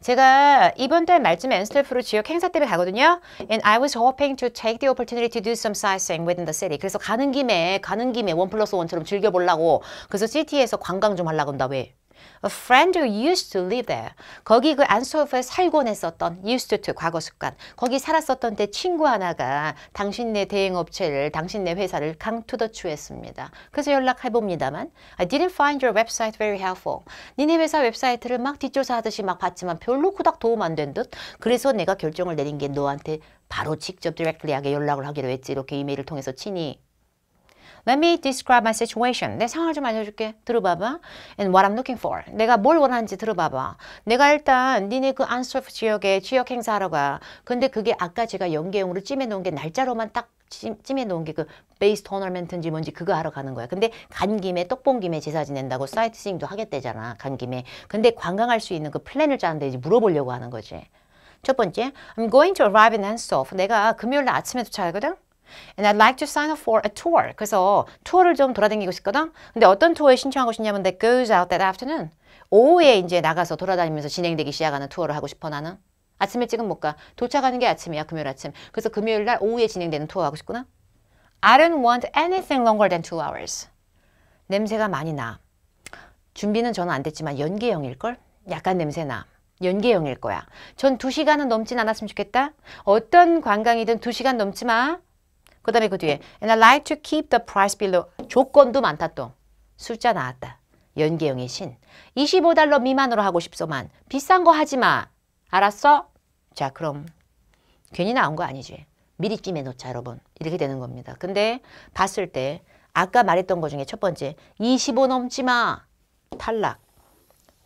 제가 이번 달 말쯤에 엔스텔프로 지역 행사 때문에 가거든요. And I was hoping to take the opportunity to do some sightseeing within the city. 그래서 가는 김에 가는 김에 원 플러스 원처럼 즐겨보려고. 그래서 시티에서 관광 좀 하려고 한다. 왜? A friend who used to live there. 거기 그 안스워프에 살곤 했었던 used to 과거 습관. 거기 살았었던 때 친구 하나가 당신네 대행업체를, 당신네 회사를 강투더추했습니다. 그래서 연락해봅니다만 I didn't find your website very helpful. 니네 회사 웹사이트를 막 뒷조사하듯이 막 봤지만 별로 그닥 도움 안 된 듯. 그래서 내가 결정을 내린 게 너한테 바로 직접 디렉트리하게 연락을 하기로 했지. 이렇게 이메일을 통해서 친히 Let me describe my situation. 내 상황을 좀 알려줄게. 들어봐봐. And what I'm looking for. 내가 뭘 원하는지 들어봐봐. 내가 일단 니네 그안스 s e r 지역에 취역 행사하러 가. 근데 그게 아까 제가 연계용으로 찜해놓은 게 날짜로만 딱 찜해놓은 게 그 베이스 토너먼트인지 뭔지 그거 하러 가는 거야. 근데 간 김에 떡봉 김에 제사 지낸다고 사이트싱도 하겠대잖아. 간 김에. 근데 관광할 수 있는 그 플랜을 짜는데 이제 물어보려고 하는 거지. 첫 번째, I'm going to arrive in a n s o f 내가 금요일 날 아침에 도착하거든. And I'd like to sign up for a tour. 그래서 투어를 좀 돌아다니고 싶거든. 근데 어떤 투어에 신청하고 싶냐면 that goes out that afternoon. 오후에 이제 나가서 돌아다니면서 진행되기 시작하는 투어를 하고 싶어 나는. 아침 일찍은 못 가. 도착하는 게 아침이야, 금요일 아침. 그래서 금요일 날 오후에 진행되는 투어 하고 싶구나. I don't want anything longer than two hours. 냄새가 많이 나. 준비는 저는 안 됐지만 연기형일걸? 약간 냄새 나. 연계형일 거야. 전 두시간은 넘진 않았으면 좋겠다. 어떤 관광이든 두시간 넘지 마. 그 다음에 그 뒤에 And I like to keep the price below. 조건도 많다 또. 숫자 나왔다. 연계형의 신. 25달러 미만으로 하고 싶소만. 비싼 거 하지 마. 알았어? 자 그럼 괜히 나온 거 아니지. 미리 찜해 놓자 여러분. 이렇게 되는 겁니다. 근데 봤을 때 아까 말했던 것 중에 첫 번째 25 넘지 마. 탈락.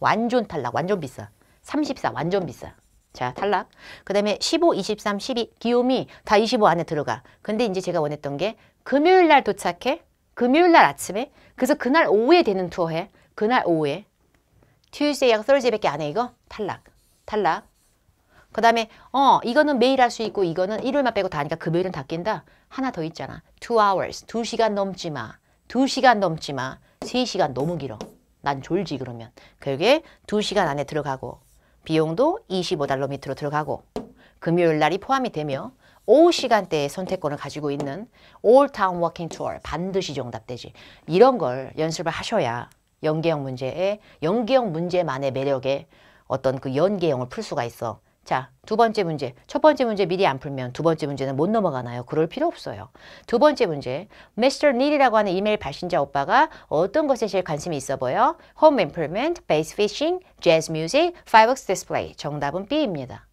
완전 탈락. 완전 비싸. 34 완전 비싸. 자 탈락 그 다음에 15, 23, 12 기욤이 다25 안에 들어가 근데 이제 제가 원했던 게 금요일 날 도착해 금요일 날 아침에 그래서 그날 오후에 되는 투어 해 그날 오후에 튜스데이하고 thursday밖에 안 해 이거 탈락 탈락 그 다음에 어 이거는 매일 할 수 있고 이거는 일요일만 빼고 다 하니까 금요일은 다 낀다 하나 더 있잖아 two hours 두시간 넘지 마 두시간 넘지 마 세시간 너무 길어 난 졸지 그러면 그게 두시간 안에 들어가고 비용도 25달러 밑으로 들어가고 금요일 날이 포함이 되며 오후 시간대에 선택권을 가지고 있는 올타운 워킹 투어 반드시 정답되지 이런 걸 연습을 하셔야 연계형 문제의 연계형 문제만의 매력에 어떤 그 연계형을 풀 수가 있어 자, 두 번째 문제. 첫 번째 문제 미리 안 풀면 두 번째 문제는 못 넘어가나요? 그럴 필요 없어요. 두 번째 문제. Mr. 닐이라고 하는 이메일 발신자 오빠가 어떤 것에 제일 관심이 있어 보여? Home Improvement, Bass Fishing, Jazz Music, Fireworks Display. 정답은 B입니다.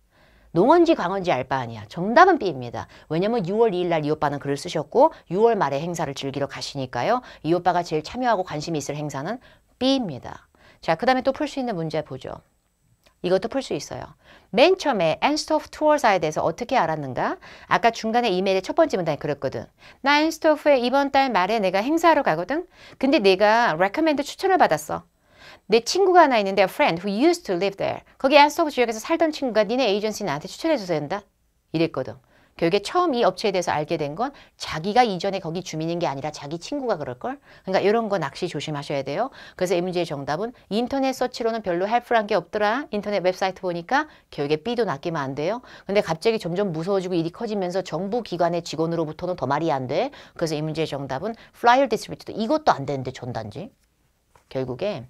농원지 광원지 알바 아니야. 정답은 B입니다. 왜냐면 6월 2일 날 이 오빠는 글을 쓰셨고 6월 말에 행사를 즐기러 가시니까요. 이 오빠가 제일 참여하고 관심이 있을 행사는 B입니다. 자, 그 다음에 또 풀 수 있는 문제 보죠. 이것도 풀 수 있어요. 맨 처음에 엔스토프 투어사에 대해서 어떻게 알았는가? 아까 중간에 이메일의 첫 번째 문단에 그랬거든. 나 엔스토프에 이번 달 말에 내가 행사하러 가거든. 근데 내가 레커멘드 추천을 받았어. 내 친구가 하나 있는데 friend who used to live there. 거기 엔스토프 지역에서 살던 친구가 니네 에이전시 나한테 추천해 줘세 된다. 이랬거든. 결국에 처음 이 업체에 대해서 알게 된 건 자기가 이전에 거기 주민인 게 아니라 자기 친구가 그럴걸? 그러니까 이런 거 낚시 조심하셔야 돼요. 그래서 이 문제의 정답은 인터넷 서치로는 별로 헬프한 게 없더라. 인터넷 웹사이트 보니까 결국에 B도 낚이면 안 돼요. 근데 갑자기 점점 무서워지고 일이 커지면서 정부 기관의 직원으로부터는 더 말이 안 돼. 그래서 이 문제의 정답은 플라이어 디스트리뷰트도 이것도 안 되는데 전단지. 결국에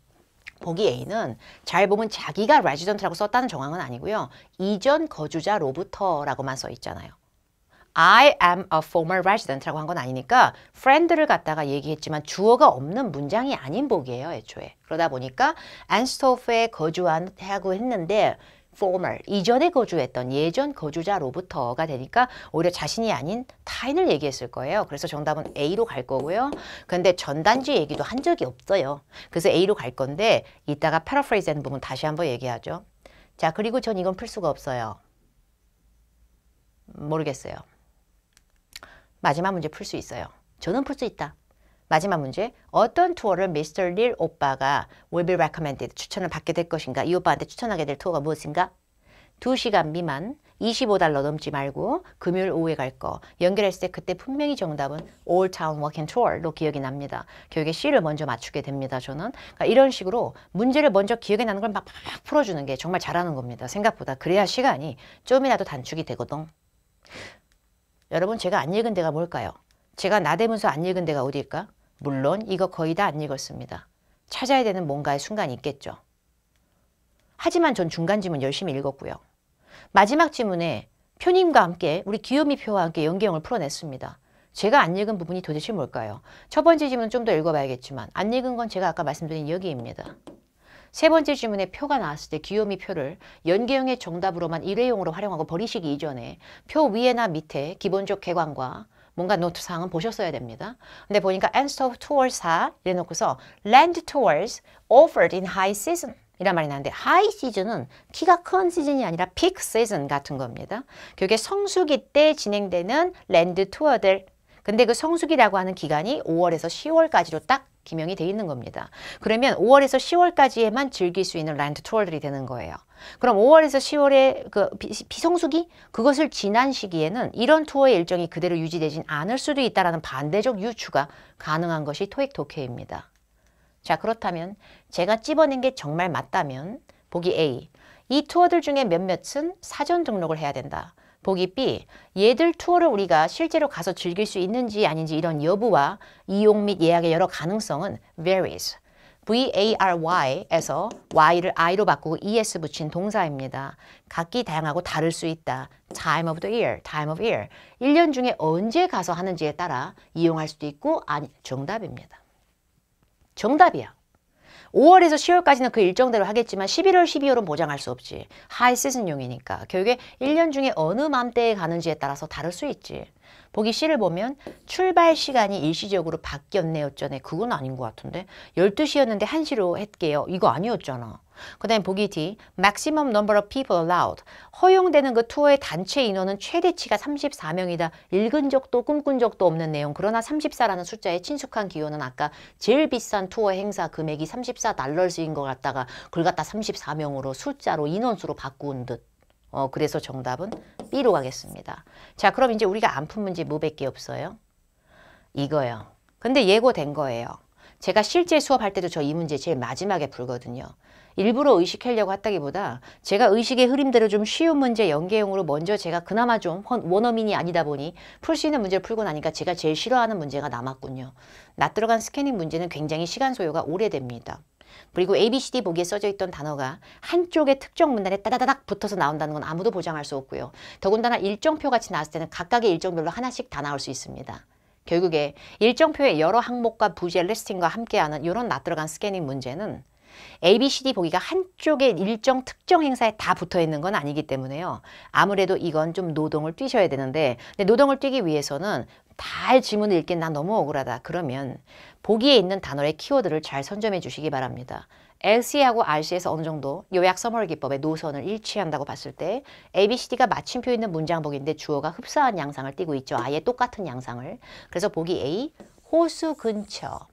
보기 A는 잘 보면 자기가 레지던트라고 썼다는 정황은 아니고요. 이전 거주자로부터라고만 써 있잖아요. I am a former resident라고 한 건 아니니까 friend를 갖다가 얘기했지만 주어가 없는 문장이 아닌 보기예요 애초에 그러다 보니까 안스토프에 거주하고 했는데 former 이전에 거주했던 예전 거주자로부터가 되니까 오히려 자신이 아닌 타인을 얘기했을 거예요. 그래서 정답은 A로 갈 거고요. 근데 전단지 얘기도 한 적이 없어요. 그래서 A로 갈 건데 이따가 p a r a p h r a s e n 는 부분 다시 한번 얘기하죠. 자 그리고 전 이건 풀 수가 없어요. 모르겠어요. 마지막 문제 풀 수 있어요. 저는 풀 수 있다. 마지막 문제 어떤 투어를 미스터 릴 오빠가 will be recommended 추천을 받게 될 것인가 이 오빠한테 추천하게 될 투어가 무엇인가 2시간 미만 25달러 넘지 말고 금요일 오후에 갈거 연결했을 때 그때 분명히 정답은 All Town Walk and Tour로 기억이 납니다. 교육의 C를 먼저 맞추게 됩니다. 저는 그러니까 이런 식으로 문제를 먼저 기억에 나는 걸 막 막 풀어주는 게 정말 잘하는 겁니다. 생각보다 그래야 시간이 좀이라도 단축이 되거든. 여러분 제가 안 읽은 데가 뭘까요? 제가 나대면서 안 읽은 데가 어디일까? 물론 이거 거의 다 안 읽었습니다. 찾아야 되는 뭔가의 순간이 있겠죠. 하지만 전 중간 지문 열심히 읽었고요. 마지막 지문에 표님과 함께 우리 귀요미 표와 함께 연기형을 풀어냈습니다. 제가 안 읽은 부분이 도대체 뭘까요? 첫 번째 지문은 좀더 읽어봐야겠지만 안 읽은 건 제가 아까 말씀드린 여기입니다. 세 번째 질문에 표가 나왔을 때 귀요미 표를 연계형의 정답으로만 일회용으로 활용하고 버리시기 이전에 표 위에나 밑에 기본적 개관과 뭔가 노트 사항은 보셨어야 됩니다. 근데 보니까 ends of towards 4 이래 놓고서 land towards offered in high season 이란 말이 나는데 하이 시즌은 키가 큰 시즌이 아니라 픽 시즌 같은 겁니다. 결국에 성수기 때 진행되는 랜드 투어들 근데 그 성수기라고 하는 기간이 5월에서 10월까지로 딱 기명이 돼 있는 겁니다. 그러면 5월에서 10월까지에만 즐길 수 있는 랜드 투어들이 되는 거예요. 그럼 5월에서 10월의 그 비성수기 그것을 지난 시기에는 이런 투어의 일정이 그대로 유지되진 않을 수도 있다라는 반대적 유추가 가능한 것이 토익 독해입니다. 자 그렇다면 제가 찝어낸 게 정말 맞다면 보기 A 이 투어들 중에 몇몇은 사전 등록을 해야 된다. 보기 B. 얘들 투어를 우리가 실제로 가서 즐길 수 있는지 아닌지 이런 여부와 이용 및 예약의 여러 가능성은 varies. VARY에서 Y를 I로 바꾸고 ES 붙인 동사입니다. 각기 다양하고 다를 수 있다. Time of the year, time of year. 1년 중에 언제 가서 하는지에 따라 이용할 수도 있고 아니 정답입니다. 정답이야. 5월에서 10월까지는 그 일정대로 하겠지만 11월, 12월은 보장할 수 없지. 하이 시즌용이니까. 결국에 1년 중에 어느 맘때에 가는지에 따라서 다를 수 있지. 보기 C를 보면 출발 시간이 일시적으로 바뀌었네요 전에 그건 아닌 것 같은데 12시였는데 1시로 했게요. 이거 아니었잖아. 그 다음에 보기 D, maximum number of people allowed. 허용되는 그 투어의 단체 인원은 최대치가 34명이다. 읽은 적도 꿈꾼 적도 없는 내용. 그러나 34라는 숫자에 친숙한 기호는 아까 제일 비싼 투어 행사 금액이 34달러스인 것 같다가 그걸 갖다 34명으로 숫자로 인원수로 바꾼 듯. 어, 그래서 정답은 B로 가겠습니다. 자, 그럼 이제 우리가 안 푼 문제 뭐밖에 없어요? 이거요. 근데 예고된 거예요. 제가 실제 수업할 때도 저 이 문제 제일 마지막에 풀거든요. 일부러 의식하려고 했다기보다 제가 의식의 흐름대로 좀 쉬운 문제 연계용으로 먼저 제가 그나마 좀 원어민이 아니다 보니 풀 수 있는 문제를 풀고 나니까 제가 제일 싫어하는 문제가 남았군요. 낯 들어간 스캐닝 문제는 굉장히 시간 소요가 오래됩니다. 그리고 ABCD 보기에 써져 있던 단어가 한쪽의 특정 문단에 따다다닥 붙어서 나온다는 건 아무도 보장할 수 없고요. 더군다나 일정표 같이 나왔을 때는 각각의 일정별로 하나씩 다 나올 수 있습니다. 결국에 일정표의 여러 항목과 부제 리스팅과 함께하는 이런 낯들어간 스캐닝 문제는 ABCD 보기가 한쪽의 일정 특정 행사에 다 붙어 있는 건 아니기 때문에요. 아무래도 이건 좀 노동을 뛰셔야 되는데 노동을 뛰기 위해서는 다 질문을 읽기나 너무 억울하다. 그러면 보기에 있는 단어의 키워드를 잘 선점해 주시기 바랍니다. LC하고 RC에서 어느 정도 요약 서멀 기법의 노선을 일치한다고 봤을 때 ABCD가 맞침표 있는 문장보기인데 주어가 흡사한 양상을 띠고 있죠. 아예 똑같은 양상을. 그래서 보기 A, 호수 근처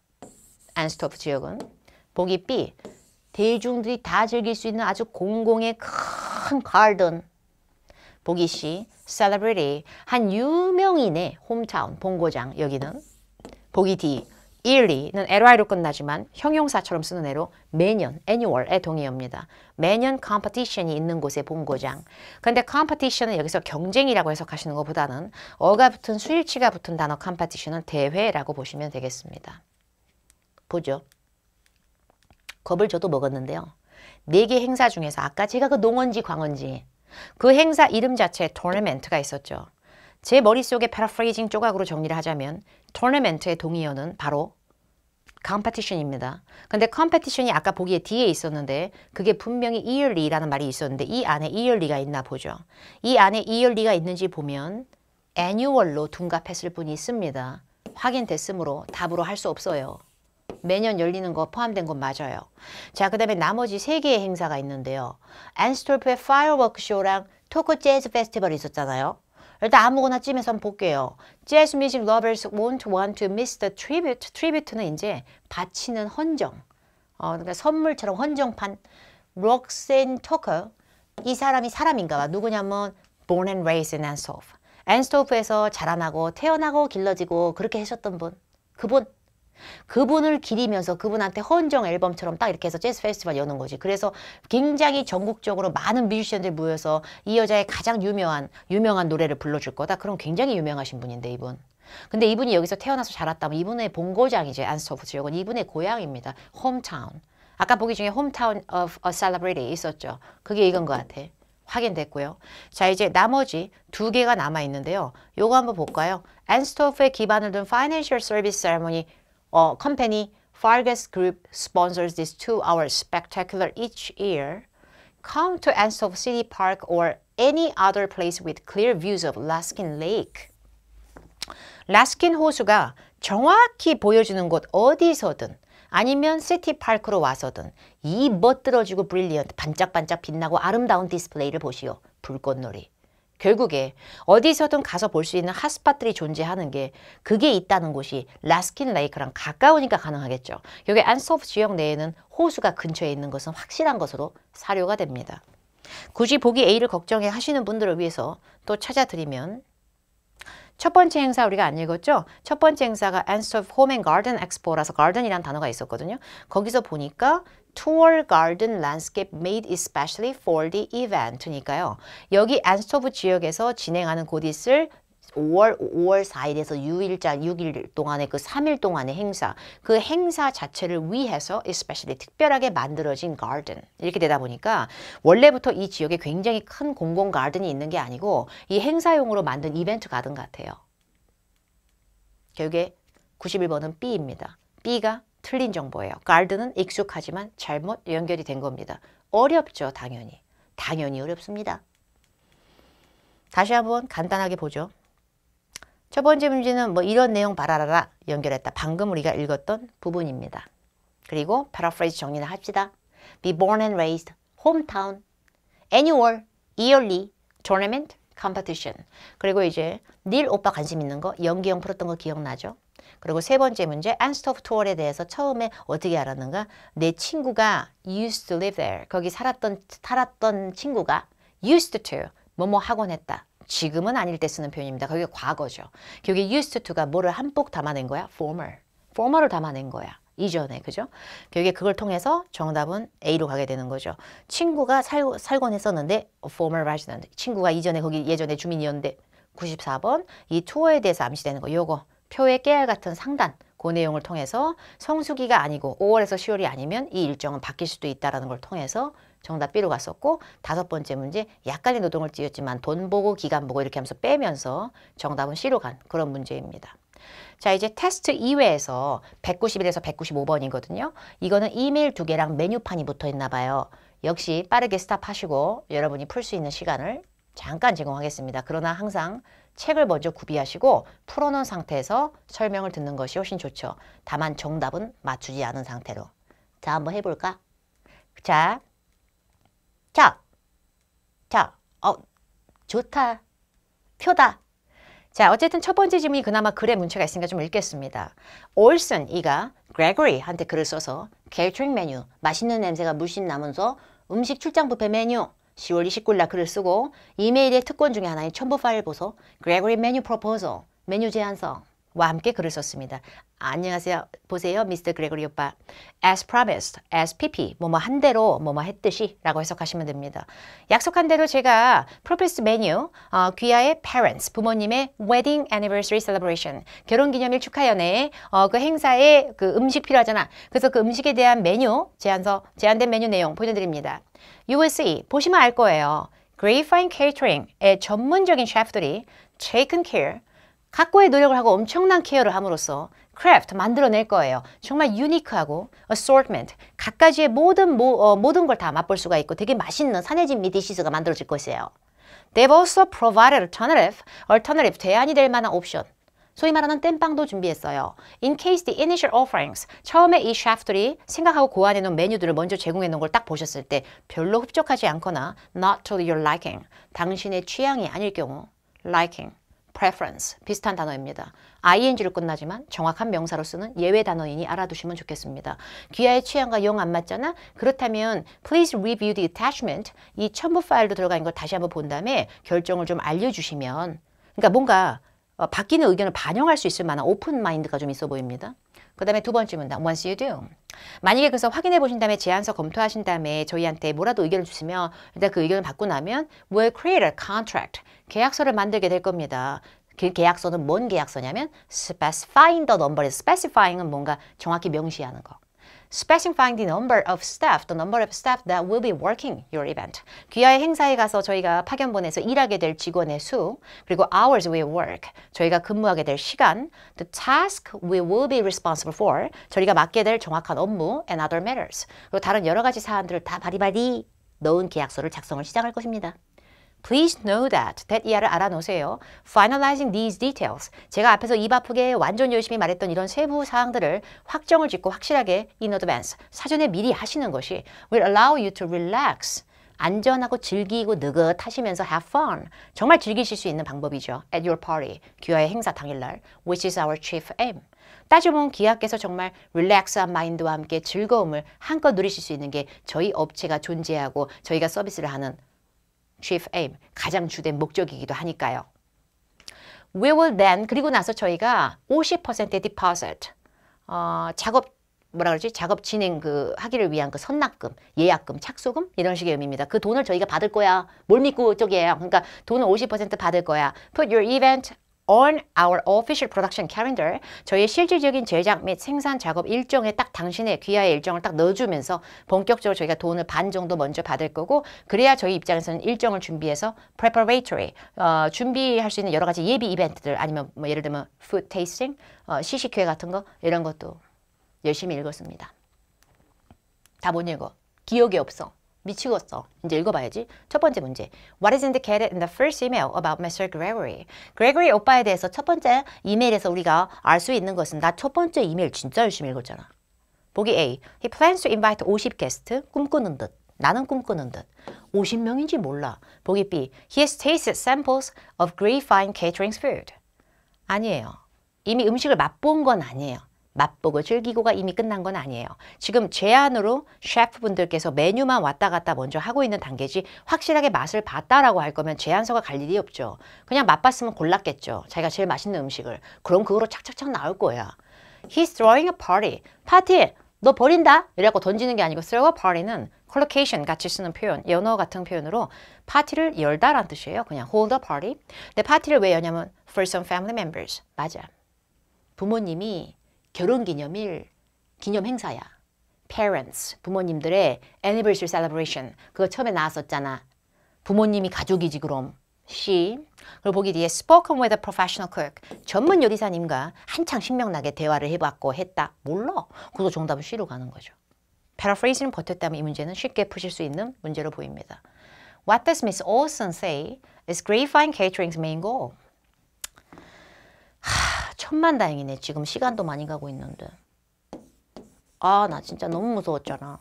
안스토프 지역은 보기 B, 대중들이 다 즐길 수 있는 아주 공공의 큰 가든 보기 씨, celebrity, 한 유명인의 홈타운, 본고장, 여기는. 보기 D, yearly는 ly로 끝나지만 형용사처럼 쓰는 애로 매년, annual의 동의어입니다. 매년 competition이 있는 곳의 본고장. 근데 competition은 여기서 경쟁이라고 해석하시는 것보다는 어가 붙은 수일치가 붙은 단어 competition은 대회라고 보시면 되겠습니다. 보죠. 겁을 저도 먹었는데요. 네 개 행사 중에서 아까 제가 그 농원지, 광원지 그 행사 이름 자체에 토너멘트가 있었죠. 제 머릿속에 패러프레이징 조각으로 정리를 하자면 토너멘트의 동의어는 바로 컴페티션입니다. 근데 컴페티션이 아까 보기에 뒤에 있었는데 그게 분명히 이 e 리라는 말이 있었는데 이 안에 이 e 리가 있나 보죠. 이 안에 이 e 리가 있는지 보면 애 n n 로 둔갑했을 뿐이 있습니다. 확인됐으므로 답으로 할 수 없어요. 매년 열리는 거 포함된 건 맞아요. 자, 그 다음에 나머지 세개의 행사가 있는데요. 앤스톨프의 파이어워크 쇼랑 토크 재즈 페스티벌이 있었잖아요. 일단 아무거나 찜해서 한번 볼게요. Jazz m u s won't want to miss the tribute. 트리뷰트는 이제 바치는 헌정. 어, 그러니까 선물처럼 헌정판. 록센 토커. 이 사람이 사람인가 봐. 누구냐면 born and raised in Anstov. 앤스토프에서 자라나고 태어나고 길러지고 그렇게 하셨던 분. 그분 그분을 기리면서 그분한테 헌정 앨범처럼 딱 이렇게 해서 재즈 페스티벌 여는 거지. 그래서 굉장히 전국적으로 많은 뮤지션들이 모여서 이 여자의 가장 유명한 유명한 노래를 불러줄 거다. 그럼 굉장히 유명하신 분인데 이분. 근데 이분이 여기서 태어나서 자랐다면 이분의 본고장이죠. 안스토프 지역은 이분의 고향입니다. 홈타운. 아까 보기 중에 홈타운 of a celebrity 있었죠. 그게 이건 것 같아. 확인됐고요. 자 이제 나머지 두 개가 남아있는데요. 요거 한번 볼까요? 앤스토프에 기반을 둔 파이낸셜 서비스 a l s e 어, company Fargus Group sponsors these two-hour spectacular s each year. Come to Anstov City Park or any other place with clear views of Laskin Lake. 라스킨 호수가 정확히 보여주는 곳 어디서든 아니면 시티파크로 와서든 이 멋들어지고 브릴리언트 반짝반짝 빛나고 아름다운 디스플레이를 보시오. 불꽃놀이. 결국에 어디서든 가서 볼 수 있는 핫스팟들이 존재하는 게 그게 있다는 곳이 라스킨 레이크랑 가까우니까 가능하겠죠. 여기 안서프 지역 내에는 호수가 근처에 있는 것은 확실한 것으로 사료가 됩니다. 굳이 보기 A를 걱정해 하시는 분들을 위해서 또 찾아드리면 첫 번째 행사 우리가 안 읽었죠? 첫 번째 행사가 Ansdorf Home and Garden Expo라서 garden이라는 단어가 있었거든요. 거기서 보니까 Tour Garden Landscape Made Especially for the Event니까요. 여기 안스토브 지역에서 진행하는 곧 있을 5월 5월 4일에서 6일자 6일 동안의 그 3일 동안의 행사 그 행사 자체를 위해서 especially 특별하게 만들어진 garden 이렇게 되다 보니까 원래부터 이 지역에 굉장히 큰 공공 가든이 있는 게 아니고 이 행사용으로 만든 이벤트 가든 같아요. 결국에 91번은 B입니다. B가 틀린 정보예요. 가든은 익숙하지만 잘못 연결이 된 겁니다. 어렵죠 당연히. 당연히 어렵습니다. 다시 한번 간단하게 보죠. 첫 번째 문제는 뭐 이런 내용 바라라라 연결했다. 방금 우리가 읽었던 부분입니다. 그리고 paraphrase 정리를 합시다. Be born and raised, hometown, annual, yearly, tournament, competition. 그리고 이제 닐 오빠 관심 있는 거연기용 풀었던 거 기억나죠? 그리고 세 번째 문제 Anst of Tour에 대해서 처음에 어떻게 알았는가? 내 친구가 used to live there. 거기 살았던 살았던 친구가 used to 뭐 뭐 하곤 했다. 지금은 아닐 때 쓰는 표현입니다. 그게 과거죠. 그게 used to가 뭐를 한복 담아낸 거야? former. former를 담아낸 거야. 이전에 그죠? 결국 그걸 통해서 정답은 A로 가게 되는 거죠. 친구가 살, 살곤 했었는데 former resident 친구가 이전에 거기 예전에 주민이었는데 94번 이 투어에 대해서 암시되는 거 요거 표의 깨알 같은 상단 그 내용을 통해서 성수기가 아니고 5월에서 10월이 아니면 이 일정은 바뀔 수도 있다는 걸 통해서 정답 B로 갔었고 다섯 번째 문제 약간의 노동을 띄웠지만돈 보고 기간 보고 이렇게 하면서 빼면서 정답은 C로 간 그런 문제입니다. 자 이제 테스트 이외에서 191에서 195번이거든요. 이거는 이메일 두 개랑 메뉴판이 붙어 있나 봐요. 역시 빠르게 스탑하시고 여러분이 풀 수 있는 시간을 잠깐 제공하겠습니다. 그러나 항상 책을 먼저 구비하시고 풀어놓은 상태에서 설명을 듣는 것이 훨씬 좋죠. 다만 정답은 맞추지 않은 상태로. 자, 한번 해볼까? 자, 자, 자, 어, 좋다, 표다. 자, 어쨌든 첫 번째 질문이 그나마 글의문체가 있으니까 좀 읽겠습니다. 올슨 이가 그레고리한테 글을 써서 케이트링 메뉴, 맛있는 냄새가 물씬 나면서 음식 출장 뷔페 메뉴 10월 29일 날 글을 쓰고 이메일의 특권 중에 하나인 첨부 파일 보소 그레고리 메뉴 프로포서 메뉴 제안서 와 함께 글을 썼습니다. 안녕하세요. 보세요. 미스터 그레고리 오빠. As promised, as pp. 뭐뭐 한 대로 뭐뭐 했듯이 라고 해석하시면 됩니다. 약속한 대로 제가 프로필스 메뉴 어, 귀하의 parents, 부모님의 wedding anniversary celebration 결혼기념일 축하연회 어, 그 행사에 그 음식 필요하잖아. 그래서 그 음식에 대한 메뉴 제안서 제안된 메뉴 내용 보여드립니다 You will see. 보시면 알 거예요. Grapevine Catering의 전문적인 셰프들이 taken care 각고의 노력을 하고 엄청난 케어를 함으로써 크래프트 만들어낼 거예요. 정말 유니크하고 assortment 각가지의 모든 모, 어, 모든 걸 다 맛볼 수가 있고 되게 맛있는 산해진 미디시즈가 만들어질 것이에요. They've also provided alternative, alternative 대안이 될 만한 옵션 소위 말하는 땜빵도 준비했어요. In case the initial offerings, 처음에 이 셰프들이 생각하고 고안해놓은 메뉴들을 먼저 제공해놓은 걸 딱 보셨을 때 별로 흡족하지 않거나 not to your liking, 당신의 취향이 아닐 경우 liking, preference 비슷한 단어입니다. ing로 끝나지만 정확한 명사로 쓰는 예외 단어이니 알아두시면 좋겠습니다. 귀하의 취향과 영 안 맞잖아? 그렇다면 please review the attachment 이 첨부 파일로 들어가 있는 걸 다시 한번 본 다음에 결정을 좀 알려주시면 그러니까 뭔가 어, 바뀌는 의견을 반영할 수 있을 만한 오픈 마인드가 좀 있어 보입니다. 그 다음에 두 번째 문단, once you do. 만약에 그래서 확인해 보신 다음에 제안서 검토하신 다음에 저희한테 뭐라도 의견을 주시면 일단 그 의견을 받고 나면 we'll create a contract, 계약서를 만들게 될 겁니다. 그 계약서는 뭔 계약서냐면 specifying the number, specifying은 뭔가 정확히 명시하는 거. specifying the number of staff, the number of staff that will be working your event. 귀하의 행사에 가서 저희가 파견 보내서 일하게 될 직원의 수, 그리고 hours we work, 저희가 근무하게 될 시간, the task we will be responsible for, 저희가 맡게 될 정확한 업무, and other matters, 그리고 다른 여러 가지 사안들을 다 바리바리 넣은 계약서를 작성을 시작할 것입니다. Please know that. that 이하를 알아놓으세요. Finalizing these details. 제가 앞에서 입 아프게 완전 열심히 말했던 이런 세부 사항들을 확정을 짓고 확실하게 in advance, 사전에 미리 하시는 것이 will allow you to relax. 안전하고 즐기고 느긋하시면서 have fun. 정말 즐기실 수 있는 방법이죠. At your party, 귀하의 행사 당일날, which is our chief aim. 따져보면 기하께서 정말 릴렉스한 마인드와 함께 즐거움을 한껏 누리실 수 있는 게 저희 업체가 존재하고 저희가 서비스를 하는 chief aim, 가장 주된 목적이기도 하니까요. We will then, 그리고 나서 저희가 50%의 deposit, 어, 작업, 뭐라 그러지? 작업 진행 그 하기를 위한 그 선납금, 예약금, 착수금 이런 식의 의미입니다. 그 돈을 저희가 받을 거야. 뭘 믿고 저기예요. 그러니까 돈을 50% 받을 거야. Put your event on our official production calendar 저희 의 실질적인 제작 및 생산 작업 일정에 딱 당신의 귀하의 일정을 딱 넣어주면서 본격적으로 저희가 돈을 반 정도 먼저 받을 거고 그래야 저희 입장에서는 일정을 준비해서 preparatory 어, 준비할 수 있는 여러 가지 예비 이벤트들 아니면 뭐 예를 들면 food tasting 어, 시식회 같은 거 이런 것도 열심히 읽었습니다. 다 못 읽어. 기억이 없어. 미치겠어. 이제 읽어봐야지. 첫 번째 문제. What is indicated in the first email about Mr. Gregory? Gregory 오빠에 대해서 첫 번째 이메일에서 우리가 알 수 있는 것은 나 첫 번째 이메일 진짜 열심히 읽었잖아. 보기 A. He plans to invite 50 guests. 꿈꾸는 듯. 나는 꿈꾸는 듯. 50명인지 몰라. 보기 B. He has tasted samples of great fine catering food. 아니에요. 이미 음식을 맛본 건 아니에요. 맛보고 즐기고가 이미 끝난 건 아니에요. 지금 제안으로 셰프분들께서 메뉴만 왔다 갔다 먼저 하고 있는 단계지 확실하게 맛을 봤다라고 할 거면 제안서가 갈 일이 없죠. 그냥 맛봤으면 골랐겠죠. 자기가 제일 맛있는 음식을. 그럼 그거로 착착착 나올 거야. He's throwing a party. 파티! 너 버린다? 이래갖고 던지는 게 아니고 throw a party는 collocation 같이 쓰는 표현, 연어 같은 표현으로 파티를 열다라는 뜻이에요. 그냥 hold a party. 근데 파티를 왜 여냐면 for some family members. 맞아. 부모님이 결혼기념일 기념 행사야. parents, 부모님들의 anniversary celebration. 그거 처음에 나왔었잖아. 부모님이 가족이지 그럼. she. 그리고 보기 뒤에 spoken with a professional cook. 전문 요리사님과 한창 신명나게 대화를 해봤고 했다. 몰라. 그래서 정답은 she로 가는 거죠. paraphrasing을 버텼다면 이 문제는 쉽게 푸실 수 있는 문제로 보입니다. What does Miss Olson say is gratifying catering's main goal? 하, 천만 다행이네. 지금 시간도 많이 가고 있는데. 아, 나 진짜 너무 무서웠잖아.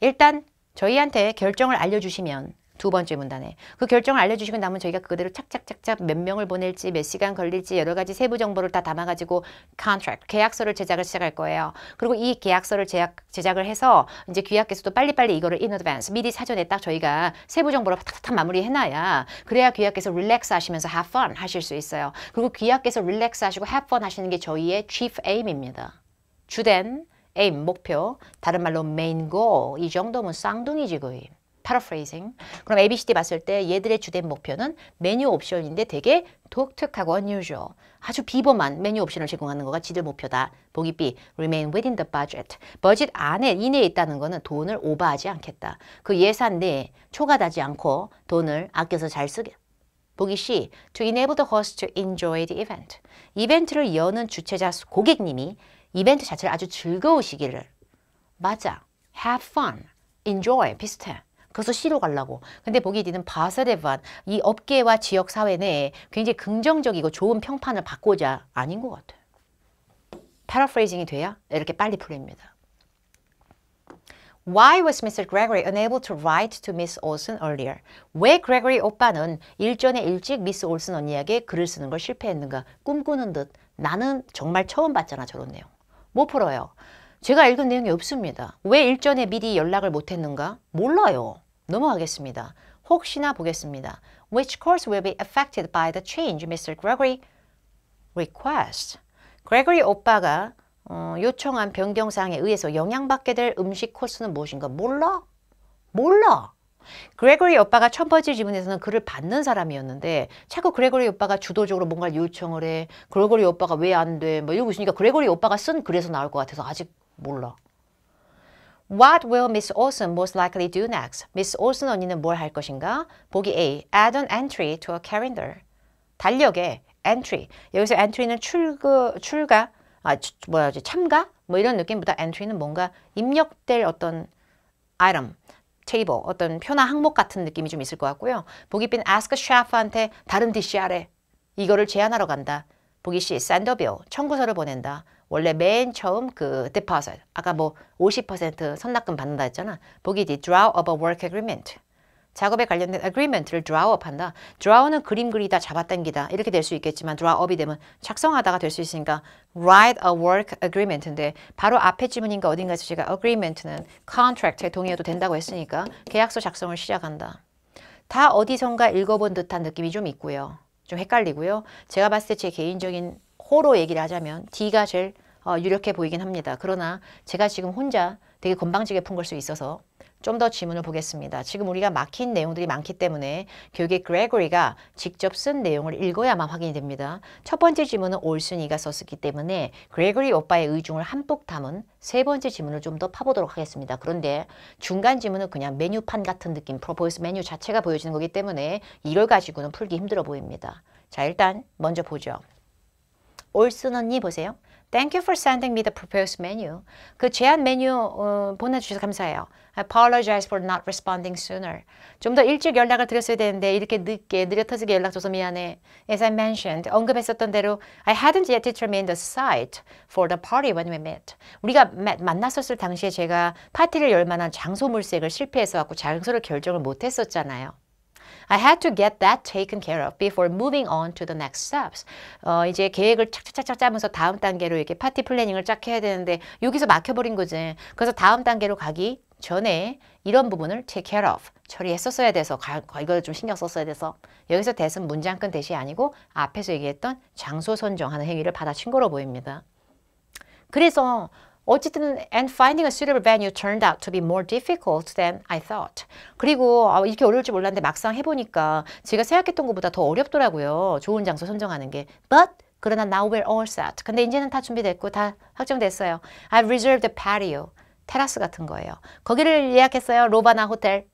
일단 저희한테 결정을 알려주시면 두 번째 문단에 그 결정을 알려주시고 나면 저희가 그대로 착착착착 몇 명을 보낼지 몇 시간 걸릴지 여러 가지 세부 정보를 다 담아가지고 contract 계약서를 제작을 시작할 거예요. 그리고 이 계약서를 제작, 제작을 해서 이제 귀하께서도 빨리빨리 이거를 in advance 미리 사전에 딱 저희가 세부 정보를 탁탁탁 마무리해놔야 그래야 귀하께서 릴렉스 하시면서 have fun 하실 수 있어요. 그리고 귀하께서 릴렉스 하시고 have fun 하시는 게 저희의 chief aim입니다. 주된 aim 목표 다른 말로 main goal 이 정도면 쌍둥이 지구임. paraphrasing. 그럼 ABCD 봤을 때 얘들의 주된 목표는 메뉴 옵션인데 되게 독특하고 unusual. 아주 비범한 메뉴 옵션을 제공하는 거가 지들 목표다. 보기 B, remain within the budget. 버짓 안에 이내에 있다는 거는 돈을 오버하지 않겠다. 그 예산 내에 초과되지 않고 돈을 아껴서 잘 쓰게. 보기 C, to enable the host to enjoy the event. 이벤트를 여는 주최자 고객님이 이벤트 자체를 아주 즐거우시기를. 맞아. have fun, enjoy 비슷해. 그래서 시로 갈라고. 근데 보기 에 뒤는 바세레반 이 업계와 지역 사회 내에 굉장히 긍정적이고 좋은 평판을 받고자 아닌 것 같아요. 패러프레이징이 돼야 이렇게 빨리 풀립니다. Why was Mr. Gregory unable to write to Miss Olsen earlier? 왜 Gregory 오빠는 일전에 일찍 미스 올슨 언니에게 글을 쓰는 걸 실패했는가? 꿈꾸는 듯 나는 정말 처음 봤잖아 저런 내용. 못 풀어요. 제가 읽은 내용이 없습니다. 왜 일전에 미리 연락을 못했는가? 몰라요. 넘어가겠습니다. 혹시나 보겠습니다. Which course will be affected by the change Mr. Gregory requests? Gregory 오빠가 어, 요청한 변경사항에 의해서 영향받게 될 음식 코스는 무엇인가? 몰라? 몰라! 그레고리 오빠가 첫 번째 질문에서는 그를 받는 사람이었는데 자꾸 그레고리 오빠가 주도적으로 뭔가를 요청을 해. 그레고리 오빠가 왜 안 돼? 뭐 이러고 있으니까 그레고리 오빠가 쓴 글에서 나올 것 같아서 아직 몰라. What will Miss Olsen most likely do next? Miss Olsen 언니는 뭘 할 것인가? 보기 A. Add an entry to a calendar. 달력에 entry. 여기서 entry는 출구, 출가, 아, 뭐야지 참가? 뭐 이런 느낌보다 entry는 뭔가 입력될 어떤 item, table, 어떤 표나 항목 같은 느낌이 좀 있을 것 같고요. 보기 B. Ask chef한테 다른 디시 아래 이거를 제안하러 간다. 보기 C. Send a bill. 청구서를 보낸다. 원래 맨 처음 그 deposit 아까 뭐 50% 선납금 받는다 했잖아. 보기 뒤 draw up a work agreement 작업에 관련된 agreement를 draw up 한다. draw는 그림 그리다 잡아당기다 이렇게 될 수 있겠지만 draw up이 되면 작성하다가 될 수 있으니까 write a work agreement인데 바로 앞에 지문인가 어딘가에서 제가 agreement는 contract에 동의해도 된다고 했으니까 계약서 작성을 시작한다. 다 어디선가 읽어본 듯한 느낌이 좀 있고요. 좀 헷갈리고요. 제가 봤을 때 제 개인적인 호로 얘기를 하자면 D가 제일 어, 유력해 보이긴 합니다. 그러나 제가 지금 혼자 되게 건방지게 푼 걸 수 있어서 좀 더 지문을 보겠습니다. 지금 우리가 막힌 내용들이 많기 때문에 교육의 그레고리가 직접 쓴 내용을 읽어야만 확인이 됩니다. 첫 번째 지문은 올순이가 썼기 때문에 그레고리 오빠의 의중을 한 폭 담은 세 번째 지문을 좀 더 파보도록 하겠습니다. 그런데 중간 지문은 그냥 메뉴판 같은 느낌, 프로포스 메뉴 자체가 보여지는 거기 때문에 이걸 가지고는 풀기 힘들어 보입니다. 자 일단 먼저 보죠. 올순 언니 보세요. Thank you for sending me the proposed menu. 그 제안 메뉴 어, 보내주셔서 감사해요. I apologize for not responding sooner. 좀 더 일찍 연락을 드렸어야 되는데 이렇게 늦게 느려터지게 연락 줘서 미안해. As I mentioned, 언급했었던 대로 I hadn't yet determined the site for the party when we met. 우리가 만났었을 당시에 제가 파티를 열 만한 장소 물색을 실패해서 갖고 장소를 결정을 못했었잖아요. I had to get that taken care of before moving on to the next steps. 어, 이제 계획을 착착착 짜면서 다음 단계로 이렇게 파티 플래닝을 짝 해야 되는데 여기서 막혀버린 거지. 그래서 다음 단계로 가기 전에 이런 부분을 take care of 처리했었어야 돼서 이걸 좀 신경 썼어야 돼서 여기서 대은 문장끝 대시 아니고 앞에서 얘기했던 장소 선정하는 행위를 받아친 거로 보입니다. 그래서 어쨌든 and finding a suitable venue turned out to be more difficult than I thought. 그리고 아, 이렇게 어려울 줄 몰랐는데 막상 해보니까 제가 생각했던 것보다 더 어렵더라고요. 좋은 장소 선정하는 게. But 그러나 now we're all set. 근데 이제는 다 준비됐고 다 확정됐어요. I've reserved a patio. 테라스 같은 거예요. 거기를 예약했어요. 로바나 호텔.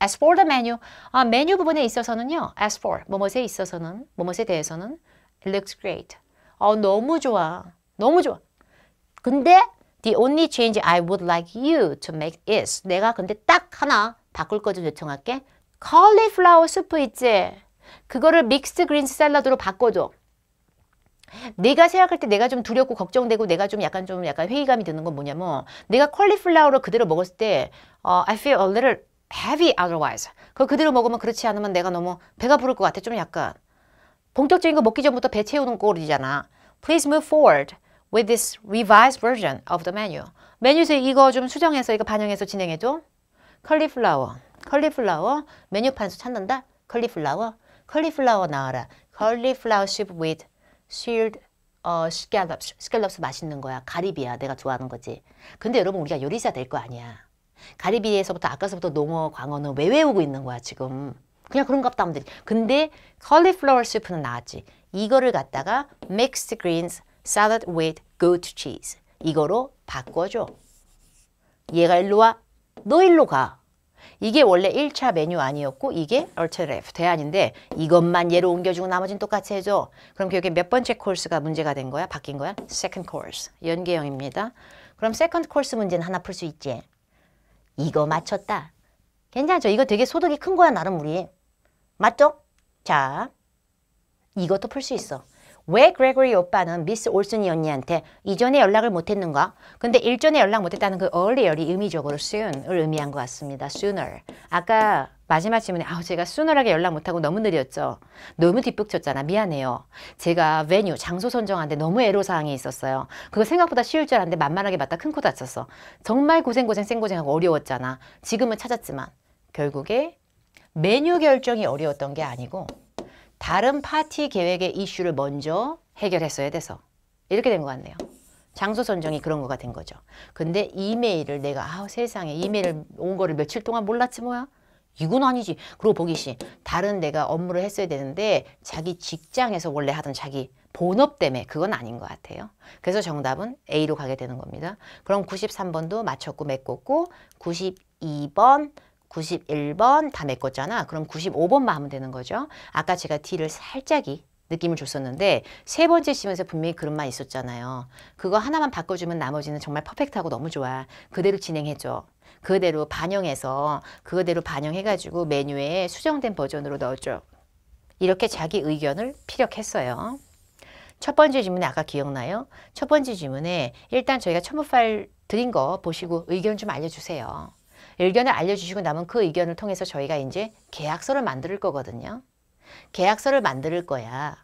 As for the menu, 아, 메뉴 부분에 있어서는요. As for, 뭐뭐에 있어서는, 뭐뭐에 대해서는 It looks great. 어, 너무 좋아. 너무 좋아. 근데 the only change I would like you to make is 내가 근데 딱 하나 바꿀 거좀 요청할게. 컬리플라워 수프 있지? 그거를 믹스드 그린 샐러드로 바꿔줘. 내가 생각할 때 내가 좀 두렵고 걱정되고 내가 좀 약간 좀 약간 회의감이 드는 건 뭐냐면 내가 컬리플라워를 그대로 먹었을 때 어, I feel a little heavy otherwise. 그걸 그대로 먹으면 그렇지 않으면 내가 너무 배가 부를 것 같아. 좀 약간 본격적인 거 먹기 전부터 배 채우는 꼴이잖아. Please move forward. with this revised version of the menu. 메뉴에서 이거 좀 수정해서 이거 반영해서 진행해줘. 컬리플라워, 컬리플라워, 메뉴판에서 찾는다. 컬리플라워, 컬리플라워 나와라. 컬리플라워 soup with sealed 어, 스켈럽스. 스켈럽스 맛있는 거야. 가리비야. 내가 좋아하는 거지. 근데 여러분 우리가 요리사 될 거 아니야. 가리비에서부터 아까서부터 농어, 광어는 왜 외우고 있는 거야 지금. 그냥 그런갑다 하면 되지. 근데 컬리플라워 수프는 나왔지. 이거를 갖다가 mixed greens salad with goat cheese. 이거로 바꿔줘. 얘가 일로 와. 너 일로 가. 이게 원래 1차 메뉴 아니었고 이게 alternative 대안인데 이것만 얘로 옮겨주고 나머지는 똑같이 해줘. 그럼 결국에 몇 번째 코스가 문제가 된 거야? 바뀐 거야? second course. 연계형입니다. 그럼 second course 문제는 하나 풀 수 있지. 이거 맞췄다. 괜찮죠? 이거 되게 소득이 큰 거야 나름 우리. 맞죠? 자, 이것도 풀 수 있어. 왜 그레고리 오빠는 미스 올슨이 언니한테 이전에 연락을 못했는가? 근데 일전에 연락 못했다는 그 earlier이 의미적으로 soon을 의미한 것 같습니다. sooner. 아까 마지막 질문에 아우 제가 순월하게 연락 못하고 너무 느렸죠. 너무 뒷북쳤잖아. 미안해요. 제가 메뉴 장소 선정하는데 너무 애로사항이 있었어요. 그거 생각보다 쉬울 줄 알았는데 만만하게 맞다 큰 코 다쳤어. 정말 고생고생 쌩고생하고 어려웠잖아. 지금은 찾았지만 결국에 메뉴 결정이 어려웠던 게 아니고 다른 파티 계획의 이슈를 먼저 해결했어야 돼서 이렇게 된 것 같네요. 장소 선정이 그런 거가 된 거죠. 근데 이메일을 내가 아 세상에 이메일 을온 거를 며칠 동안 몰랐지 뭐야. 이건 아니지. 그리고 보기 씨 다른 내가 업무를 했어야 되는데 자기 직장에서 원래 하던 자기 본업 때문에 그건 아닌 것 같아요. 그래서 정답은 A로 가게 되는 겁니다. 그럼 93번도 맞췄고 메꿨고 92번 91번 다 메꿨잖아. 그럼 95번만 하면 되는 거죠. 아까 제가 D를 살짝이 느낌을 줬었는데 세 번째 시험에서 분명히 그런말 있었잖아요. 그거 하나만 바꿔주면 나머지는 정말 퍼펙트하고 너무 좋아. 그대로 진행해줘. 그대로 반영해서 그대로 반영해가지고 메뉴에 수정된 버전으로 넣어줘. 이렇게 자기 의견을 피력했어요. 첫 번째 질문에 아까 기억나요? 첫 번째 질문에 일단 저희가 첨부 파일 드린 거 보시고 의견 좀 알려주세요. 의견을 알려주시고 나면 그 의견을 통해서 저희가 이제 계약서를 만들 거거든요. 계약서를 만들 거야.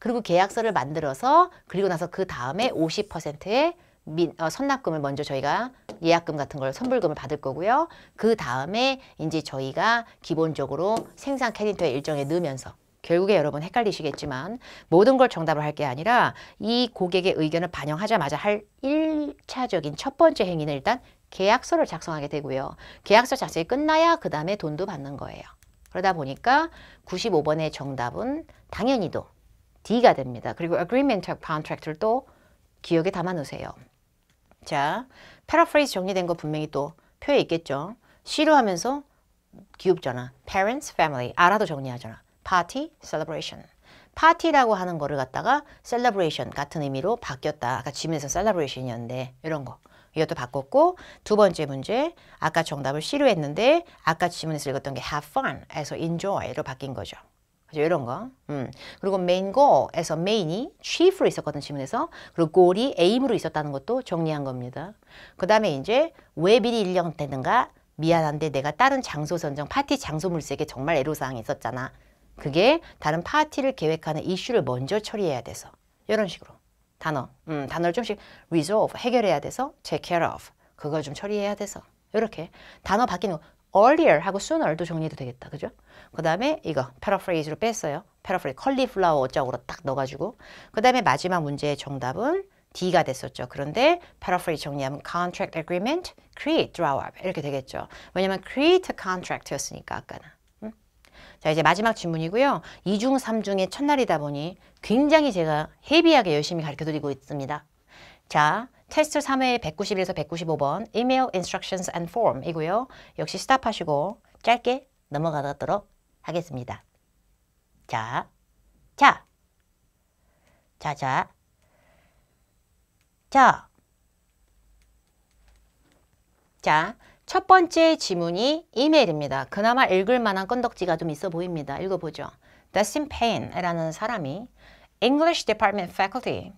그리고 계약서를 만들어서 그리고 나서 그 다음에 50%의 민, 어, 선납금을 먼저 저희가 예약금 같은 걸 선불금을 받을 거고요. 그 다음에 이제 저희가 기본적으로 생산 캐릭터의 일정에 넣으면서 결국에 여러분 헷갈리시겠지만 모든 걸 정답을 할 게 아니라 이 고객의 의견을 반영하자마자 할 1차적인 첫 번째 행위는 일단 계약서를 작성하게 되고요. 계약서 작성이 끝나야 그 다음에 돈도 받는 거예요. 그러다 보니까 95번의 정답은 당연히도 D가 됩니다. 그리고 agreement contract를 또 기억에 담아 놓으세요. 자, paraphrase 정리된 거 분명히 또 표에 있겠죠. C로 하면서 기업잖아 parents, family, 알아도 정리하잖아. party, celebration. 파티라고 하는 거를 갖다가 셀러브레이션 같은 의미로 바뀌었다. 아까 짐에서 셀러브레이션이었는데 이런 거. 이것도 바꿨고 두 번째 문제 아까 정답을 C로 했는데 아까 지문에서 읽었던 게 have fun에서 enjoy로 바뀐 거죠. 그죠 렇 이런 거. 음. 그리고 main goal에서 main이 chief로 있었거든 지문에서 그리고 goal이 aim으로 있었다는 것도 정리한 겁니다. 그 다음에 이제 왜 미리 일령되는가 미안한데 내가 다른 장소 선정 파티 장소 물색에 정말 애로사항이 있었잖아. 그게 다른 파티를 계획하는 이슈를 먼저 처리해야 돼서 이런 식으로. 단어, 음, 단어를 좀씩 resolve, 해결해야 돼서 take care of, 그걸 좀 처리해야 돼서 이렇게 단어 바뀌는 earlier 하고 sooner도 정리해도 되겠다. 그죠? 그 다음에 이거 paraphrase로 뺐어요. paraphraser, 컬리플라워 어쩌고로 딱 넣어가지고 그 다음에 마지막 문제의 정답은 D가 됐었죠. 그런데 paraphrase 정리하면 contract agreement, create, draw up 이렇게 되겠죠. 왜냐면 create contract였으니까 아까는. 자 이제 마지막 질문이고요. 2중3중의 첫날이다 보니 굉장히 제가 헤비하게 열심히 가르쳐드리고 있습니다. 자 테스트 3회 191에서 195번 Email Instructions and Form 이고요. 역시 스탑하시고 짧게 넘어가도록 하겠습니다. 자, 자, 자, 자, 자, 자, 첫 번째 지문이 이메일입니다. 그나마 읽을 만한 건덕지가 좀 있어 보입니다. 읽어보죠. Dustin Payne라는 사람이 English Department Faculty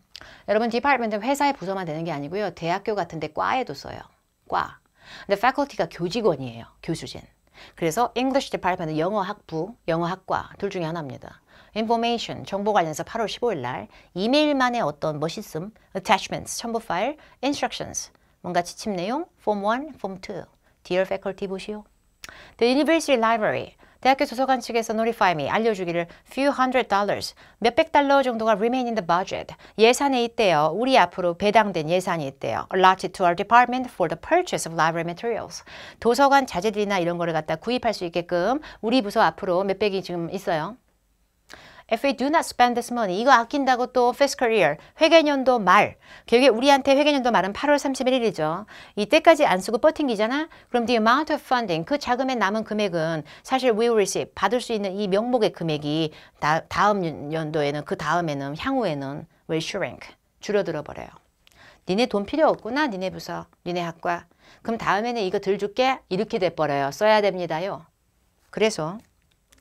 여러분 Department은 회사의 부서만 되는 게 아니고요. 대학교 같은 데 과에도 써요. 과. 근데 Faculty가 교직원이에요. 교수진. 그래서 English Department 영어 학부, 영어 학과 둘 중에 하나입니다. Information, 정보 관련서 해 8월 15일 날 이메일만의 어떤 멋있음, Attachments, 첨부 파일, Instructions, 뭔가 지침 내용, Form 1, Form 2 Dear faculty 보시오. The University Library. 대학교 도서관 측에서 notify me 알려주기를 few hundred dollars 몇백 달러 정도가 remain in the budget 예산에 있대요. 우리 앞으로 배당된 예산이 있대요. allotted to our department for the purchase of library materials 도서관 자재들이나 이런 거를 갖다 구입할 수 있게끔 우리 부서 앞으로 몇백이 지금 있어요. If we do not spend this money, 이거 아낀다고 또 fiscal year, 회계년도 말, 결국에 우리한테 회계년도 말은 8월 31일이죠. 이때까지 안 쓰고 버틴기잖아 그럼 the amount of funding, 그 자금에 남은 금액은 사실 we will receive, 받을 수 있는 이 명목의 금액이 다, 다음 연도에는, 그 다음에는, 향후에는 will shrink, 줄어들어 버려요. 니네 돈 필요 없구나, 니네 부서, 니네 학과. 그럼 다음에는 이거 들 줄게, 이렇게 돼버려요. 써야 됩니다요. 그래서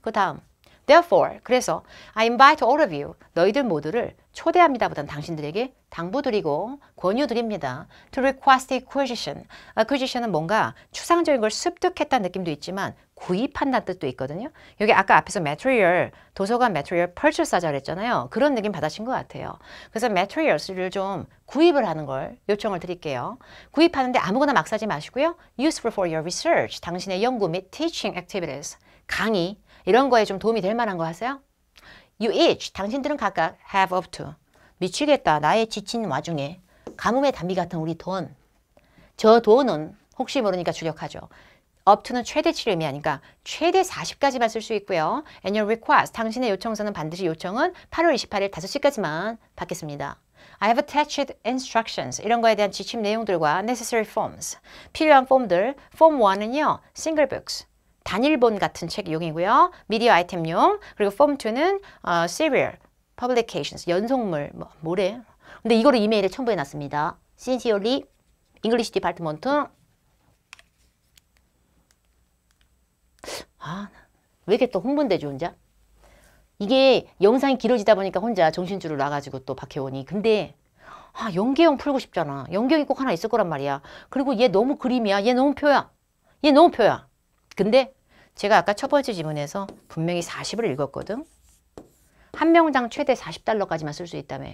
그 다음 Therefore, 그래서 I invite all of you, 너희들 모두를 초대합니다 보단 당신들에게 당부드리고 권유드립니다. To request acquisition. acquisition은 뭔가 추상적인 걸 습득했다는 느낌도 있지만 구입한다는 뜻도 있거든요. 여기 아까 앞에서 material, 도서관 material purchase 하자 그랬잖아요. 그런 느낌 받으신 것 같아요. 그래서 materials를 좀 구입을 하는 걸 요청을 드릴게요. 구입하는데 아무거나 막 사지 마시고요. useful for your research, 당신의 연구 및 teaching activities, 강의, 이런 거에 좀 도움이 될 만한 거 하세요? You each, 당신들은 각각 have up to. 미치겠다, 나의 지친 와중에. 가뭄의 단비 같은 우리 돈. 저 돈은 혹시 모르니까 주력하죠. up to는 최대치를 의미하니까 최대 40까지만 쓸 수 있고요. And your request, 당신의 요청서는 반드시 요청은 8월 28일 5시까지만 받겠습니다. I have attached instructions 이런 거에 대한 지침 내용들과 necessary forms 필요한 폼들 form 1은요 single books 단일본 같은 책용이고요. 미디어 아이템용. 그리고 폼2는 어, serial, publications, 연속물, 뭐, 뭐래. 근데 이거를 이메일에 첨부해 놨습니다. Sincerely, English Department. 아, 왜 이렇게 또 흥분되죠, 혼자? 이게 영상이 길어지다 보니까 혼자 정신줄을 놔가지고 또 박혜원이. 근데 아, 연계형 풀고 싶잖아. 연계형이 꼭 하나 있을 거란 말이야. 그리고 얘 너무 그림이야. 얘 너무 표야. 얘 너무 표야. 근데 제가 아까 첫 번째 지문에서 분명히 40을 읽었거든. 한 명당 최대 40달러까지만 쓸 수 있다며.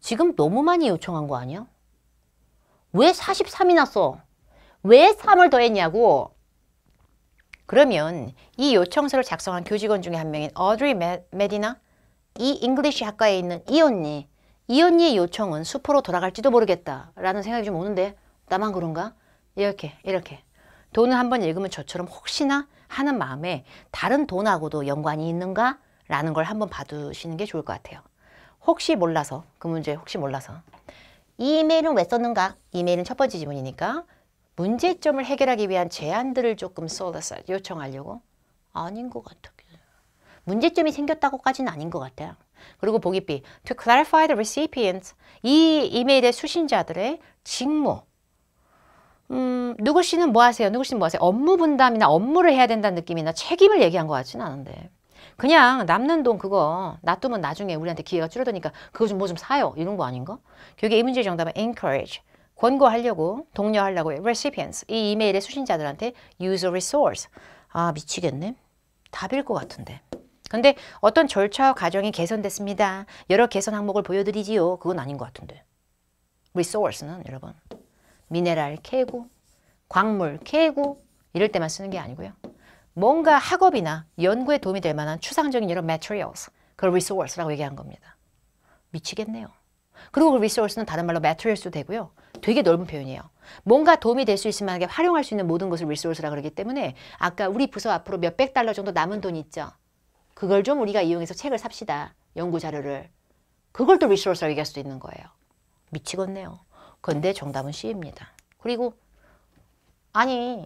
지금 너무 많이 요청한 거 아니야? 왜 43이나 써? 왜 3을 더했냐고? 그러면 이 요청서를 작성한 교직원 중에 한 명인 어드리 메디나 이 잉글리시 학과에 있는 이 언니 이 언니의 요청은 수포로 돌아갈지도 모르겠다 라는 생각이 좀 오는데 나만 그런가? 이렇게 이렇게 돈을 한번 읽으면 저처럼 혹시나 하는 마음에 다른 돈하고도 연관이 있는가? 라는 걸 한번 봐두시는 게 좋을 것 같아요. 혹시 몰라서, 그 문제 혹시 몰라서. 이 이메일은 왜 썼는가? 이메일은 첫 번째 지문이니까 문제점을 해결하기 위한 제안들을 조금 쏟아서 요청하려고? 아닌 것 같아요. 문제점이 생겼다고까지는 아닌 것 같아요. 그리고 보기 B, to clarify the r e c i p i e n t 이 이메일의 수신자들의 직무, 음, 누구 씨는 뭐 하세요? 누구 씨는 뭐 하세요? 업무 분담이나 업무를 해야 된다는 느낌이나 책임을 얘기한 것 같지는 않은데. 그냥 남는 돈 그거 놔두면 나중에 우리한테 기회가 줄어드니까 그거 좀 뭐좀 뭐 사요. 이런 거 아닌가? 결국이 문제의 정답은 encourage. 권고하려고, 독려하려고 recipients. 이 이메일의 수신자들한테 use a resource. 아, 미치겠네. 답일 것 같은데. 근데 어떤 절차 과정이 개선됐습니다. 여러 개선 항목을 보여드리지요. 그건 아닌 것 같은데. resource는 여러분 미네랄 캐고 광물 캐고 이럴 때만 쓰는 게 아니고요. 뭔가 학업이나 연구에 도움이 될 만한 추상적인 여러 materials, 그 resource라고 얘기한 겁니다. 미치겠네요. 그리고 그 resource는 다른 말로 materials도 되고요. 되게 넓은 표현이에요. 뭔가 도움이 될 수 있을 만하게 활용할 수 있는 모든 것을 resource라 그러기 때문에 아까 우리 부서 앞으로 몇백 달러 정도 남은 돈 있죠. 그걸 좀 우리가 이용해서 책을 삽시다. 연구 자료를. 그걸 또 resource라고 얘기할 수도 있는 거예요. 미치겠네요. 근데 정답은 C입니다. 그리고 아니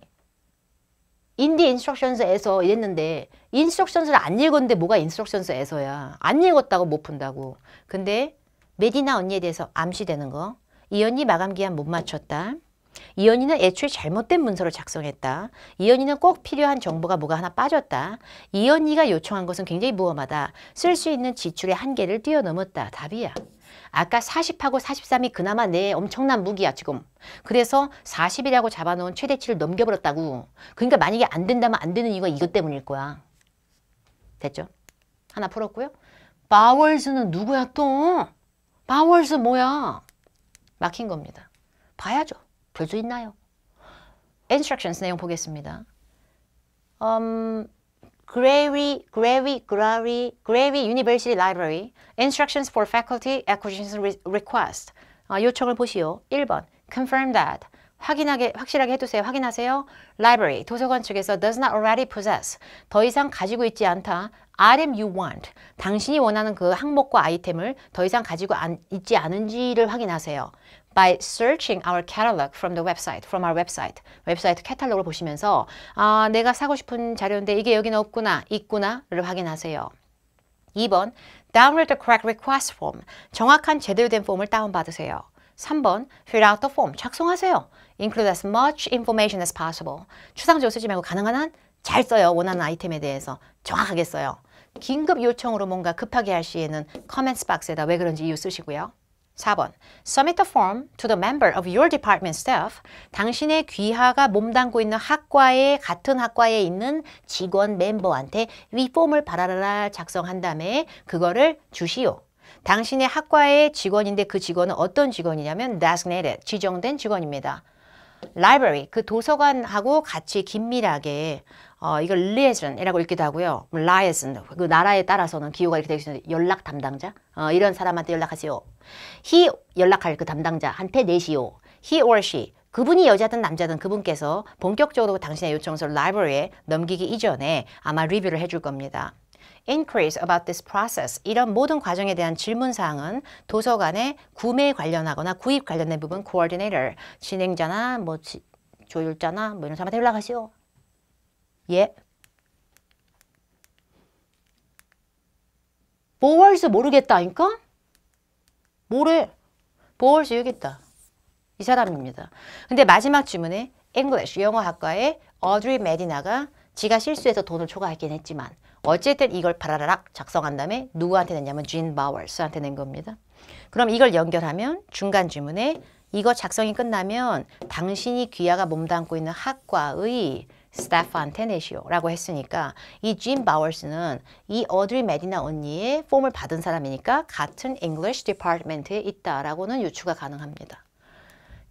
인디 인스트럭션스에서 이랬는데 인스트럭션스를 안 읽었는데 뭐가 인스트럭션스에서야 안 읽었다고 못 푼다고 근데 메디나 언니에 대해서 암시되는 거 이 언니 마감 기한 못 맞췄다 이 언니는 애초에 잘못된 문서를 작성했다 이 언니는 꼭 필요한 정보가 뭐가 하나 빠졌다 이 언니가 요청한 것은 굉장히 무험하다 쓸 수 있는 지출의 한계를 뛰어넘었다 답이야 아까 40하고 43이 그나마 내 엄청난 무기야 지금. 그래서 40이라고 잡아놓은 최대치를 넘겨버렸다고. 그러니까 만약에 안 된다면 안 되는 이유가 이것 때문일 거야. 됐죠? 하나 풀었고요. 바월스는 누구야 또? 바월스 뭐야? 막힌 겁니다. 봐야죠. 볼수 있나요? 인스트럭션스 내용 보겠습니다. Um, Grary, Grary, Grary, Grary University Library Instructions for Faculty Acquisition Request 어, 요청을 보시오. 1번 Confirm that 확인하게, 확실하게 해두세요. 확인하세요. Library, 도서관 측에서 does not already possess, 더 이상 가지고 있지 않다. item you want, 당신이 원하는 그 항목과 아이템을 더 이상 가지고 안, 있지 않은지를 확인하세요. by searching our catalog from the website, from our website. 웹사이트 캐탈로그를 보시면서 아, 내가 사고 싶은 자료인데 이게 여기는 없구나, 있구나를 확인하세요. 2번 download the correct request form. 정확한 제대로 된 폼을 다운받으세요. 3번 fill out the form. 작성하세요. include as much information as possible. 추상적으로 쓰지 말고 가능한 한 잘 써요. 원하는 아이템에 대해서 정확하게 써요. 긴급 요청으로 뭔가 급하게 할 시에는 커멘트 박스에다 왜 그런지 이유 쓰시고요. 4번 Submit the form to the member of your department staff 당신의 귀하가 몸담고 있는 학과에 같은 학과에 있는 직원 멤버한테 위 폼을 바라라 작성한 다음에 그거를 주시오. 당신의 학과의 직원인데 그 직원은 어떤 직원이냐면 designated, 지정된 직원입니다. library, 그 도서관하고 같이 긴밀하게 어, 이걸 liaison이라고 읽기도 하고요. liaison, 그 나라에 따라서는 기호가 이렇게 되어 있는데 연락 담당자, 어, 이런 사람한테 연락하세요. he 연락할 그 담당자한테 내시오. he or she 그분이 여자든 남자든 그분께서 본격적으로 당신의 요청서를 라이브러리에 넘기기 이전에 아마 리뷰를 해줄 겁니다. inquiries about this process 이런 모든 과정에 대한 질문사항은 도서관의 구매 관련하거나 구입 관련된 부분 coordinator 진행자나 뭐 지, 조율자나 뭐 이런 사람한테 연락하시오. 예. 뭐월서 모르겠다니까? 뭐래? b a l l 여기 있다. 이 사람입니다. 근데 마지막 주문에 English 영어학과의 어드리 메디나가 지가 실수해서 돈을 초과했긴 했지만 어쨌든 이걸 바라라락 작성한 다음에 누구한테 냈냐면 진 바월스한테 낸 겁니다. 그럼 이걸 연결하면 중간 주문에 이거 작성이 끝나면 당신이 귀하가 몸담고 있는 학과의 스타프한테 내시오라고 했으니까 이진 바워스는 이 어드리 메디나 언니의 폼을 받은 사람이니까 같은 English Department에 있다라고는 유추가 가능합니다.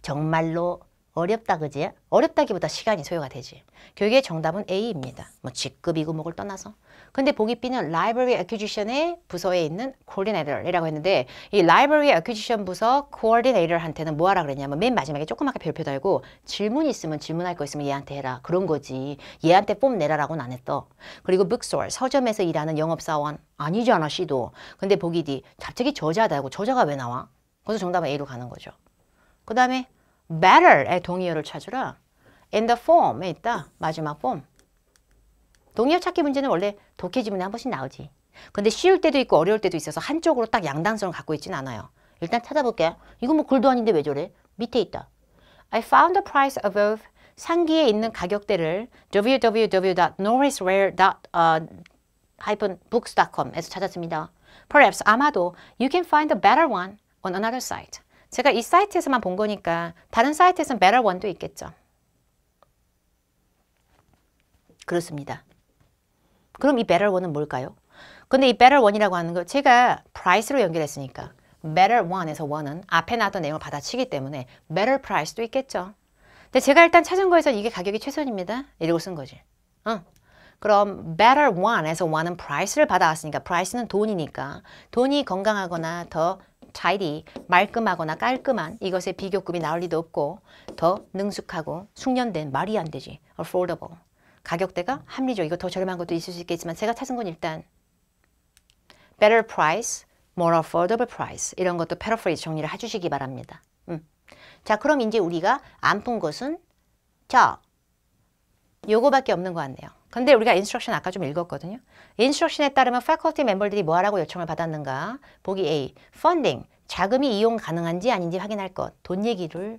정말로 어렵다 그지? 어렵다기보다 시간이 소요가 되지. 교육의 정답은 A입니다. 뭐 직급 이구목을 떠나서. 근데 보기 B는 Library Acquisition의 부서에 있는 Coordinator이라고 했는데 이 Library Acquisition 부서 Coordinator한테는 뭐하라 그랬냐면 뭐 맨 마지막에 조그맣게 별표 달고 질문 있으면 질문할 거 있으면 얘한테 해라. 그런 거지. 얘한테 뽐 내라라고는 안 했어. 그리고 Bookstore, 서점에서 일하는 영업사원. 아니잖아 씨도 근데 보기 D, 갑자기 저자다고 저자가 왜 나와? 그래서 정답은 A로 가는 거죠. 그 다음에 better의 동의어를 찾으라. in the form에 있다. 마지막 form. 동의어 찾기 문제는 원래 독해 지문에 한 번씩 나오지. 근데 쉬울 때도 있고 어려울 때도 있어서 한쪽으로 딱 양당성을 갖고 있진 않아요. 일단 찾아볼게. 이거 뭐 글도 아닌데 왜 저래? 밑에 있다. I found the price above 상기에 있는 가격대를 www.norrisrare.books.com에서 찾았습니다. Perhaps 아마도 you can find a better one on another site. 제가 이 사이트에서만 본 거니까 다른 사이트에서는 better one도 있겠죠. 그렇습니다. 그럼 이 better one은 뭘까요? 근데 이 better one이라고 하는 거 제가 price로 연결했으니까 better one에서 one은 앞에 나왔던 내용을 받아치기 때문에 better price도 있겠죠. 근데 제가 일단 찾은 거에서 이게 가격이 최선입니다. 이러고 쓴 거지. 어. 그럼 better one에서 one은 price를 받아왔으니까 price는 돈이니까 돈이 건강하거나 더 tidy, 말끔하거나 깔끔한 이것의 비교급이 나올 리도 없고 더 능숙하고 숙련된 말이 안 되지. affordable. 가격대가 합리적. 이거 더 저렴한 것도 있을 수 있겠지만 제가 찾은 건 일단 better price, more affordable price 이런 것도 paraphrase 정리를 해주시기 바랍니다. 음. 자 그럼 이제 우리가 안 본 것은 자 요거밖에 없는 거 같네요. 근데 우리가 인스트럭션 아까 좀 읽었거든요. 인스트럭션에 따르면 faculty 멤버들이 뭐하라고 요청을 받았는가. 보기 A. funding. 자금이 이용 가능한지 아닌지 확인할 것. 돈 얘기를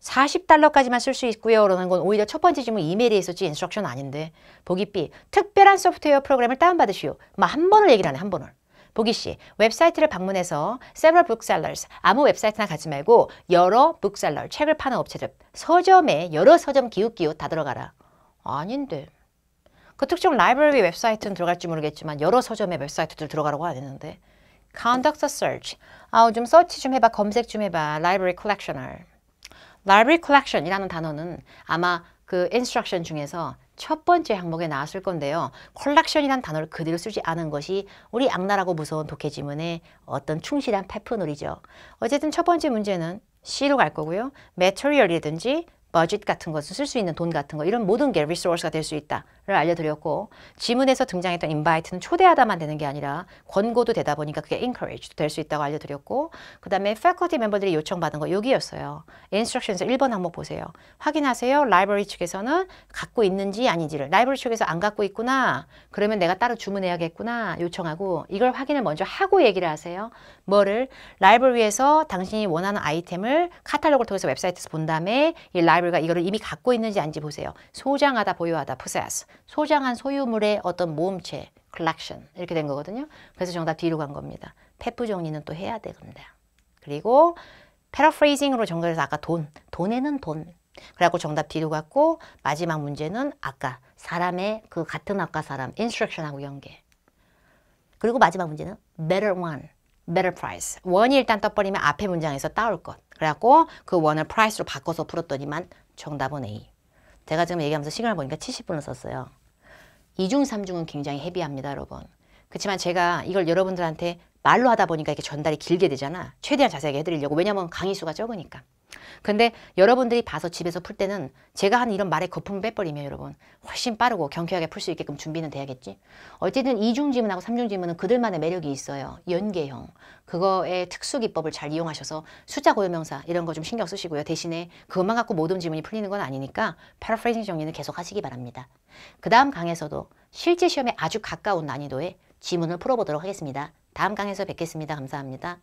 40달러까지만 쓸 수 있고요. 그러는 건 오히려 첫 번째 질문 이메일에 있었지 인스트럭션 아닌데. 보기 B. 특별한 소프트웨어 프로그램을 다운받으시오. 막 한 번을 얘기를 하네. 한 번을. 보기 씨, 웹사이트를 방문해서 several booksellers, 아무 웹사이트나 가지 말고 여러 bookseller, 책을 파는 업체들, 서점에 여러 서점 기웃기웃 다 들어가라. 아닌데. 그 특정 라이브러리 웹사이트는 들어갈지 모르겠지만 여러 서점의 웹사이트들 들어가라고 안 했는데 conduct a search. 아우 좀 서치 좀 해봐, 검색 좀 해봐. library collectioner. library collection이라는 단어는 아마 그 인스트럭션 중에서 첫 번째 항목에 나왔을 건데요. 컬렉션이라는 단어를 그대로 쓰지 않은 것이 우리 악랄하고 무서운 독해지문의 어떤 충실한 패프놀이죠. 어쨌든 첫 번째 문제는 C로 갈 거고요. material이든지 budget 같은 것을 쓸 수 있는 돈 같은 거 이런 모든 게 resource가 될 수 있다. 알려드렸고 지문에서 등장했던 인바이트는 초대하다만 되는 게 아니라 권고도 되다 보니까 그게 e n c o u r a g e 될 수 있다고 알려드렸고 그 다음에 faculty 멤버들이 요청받은 거 여기였어요. instructions 1번 항목 보세요. 확인하세요. 라이브러리 측에서는 갖고 있는지 아닌지를 라이브러리 측에서 안 갖고 있구나 그러면 내가 따로 주문해야겠구나 요청하고 이걸 확인을 먼저 하고 얘기를 하세요. 뭐를 라이브러리에서 당신이 원하는 아이템을 카탈로그를 통해서 웹사이트에서 본 다음에 이 라이브러리가 이거를 이미 갖고 있는지 아닌지 보세요. 소장하다 보유하다 possess 소장한 소유물의 어떤 모음체, collection 이렇게 된 거거든요. 그래서 정답 뒤로 간 겁니다. 페프 정리는 또 해야 됩니다. 그리고 paraphrasing으로 정리해서 아까 돈, 돈에는 돈. 그래갖고 정답 뒤로 갔고 마지막 문제는 아까 사람의 그 같은 아까 사람 instruction하고 연계. 그리고 마지막 문제는 better one, better price. 원이 일단 떠버리면 앞에 문장에서 따올 것. 그래갖고 그 원을 price로 바꿔서 풀었더니만 정답은 A. 제가 지금 얘기하면서 시간을 보니까 70분을 썼어요. 2중, 3중은 굉장히 헤비합니다, 여러분. 그렇지만 제가 이걸 여러분들한테 말로 하다 보니까 이렇게 전달이 길게 되잖아. 최대한 자세하게 해드리려고. 왜냐하면 강의 수가 적으니까. 근데 여러분들이 봐서 집에서 풀 때는 제가 하는 이런 말에 거품을 빼버리면 여러분 훨씬 빠르고 경쾌하게 풀 수 있게끔 준비는 돼야겠지. 어쨌든 이중 지문하고 삼중 지문은 그들만의 매력이 있어요. 연계형. 그거의 특수기법을 잘 이용하셔서 숫자 고유명사 이런 거 좀 신경 쓰시고요. 대신에 그것만 갖고 모든 지문이 풀리는 건 아니니까 파라프레이징 정리는 계속 하시기 바랍니다. 그 다음 강에서도 실제 시험에 아주 가까운 난이도의 지문을 풀어보도록 하겠습니다. 다음 강에서 뵙겠습니다. 감사합니다.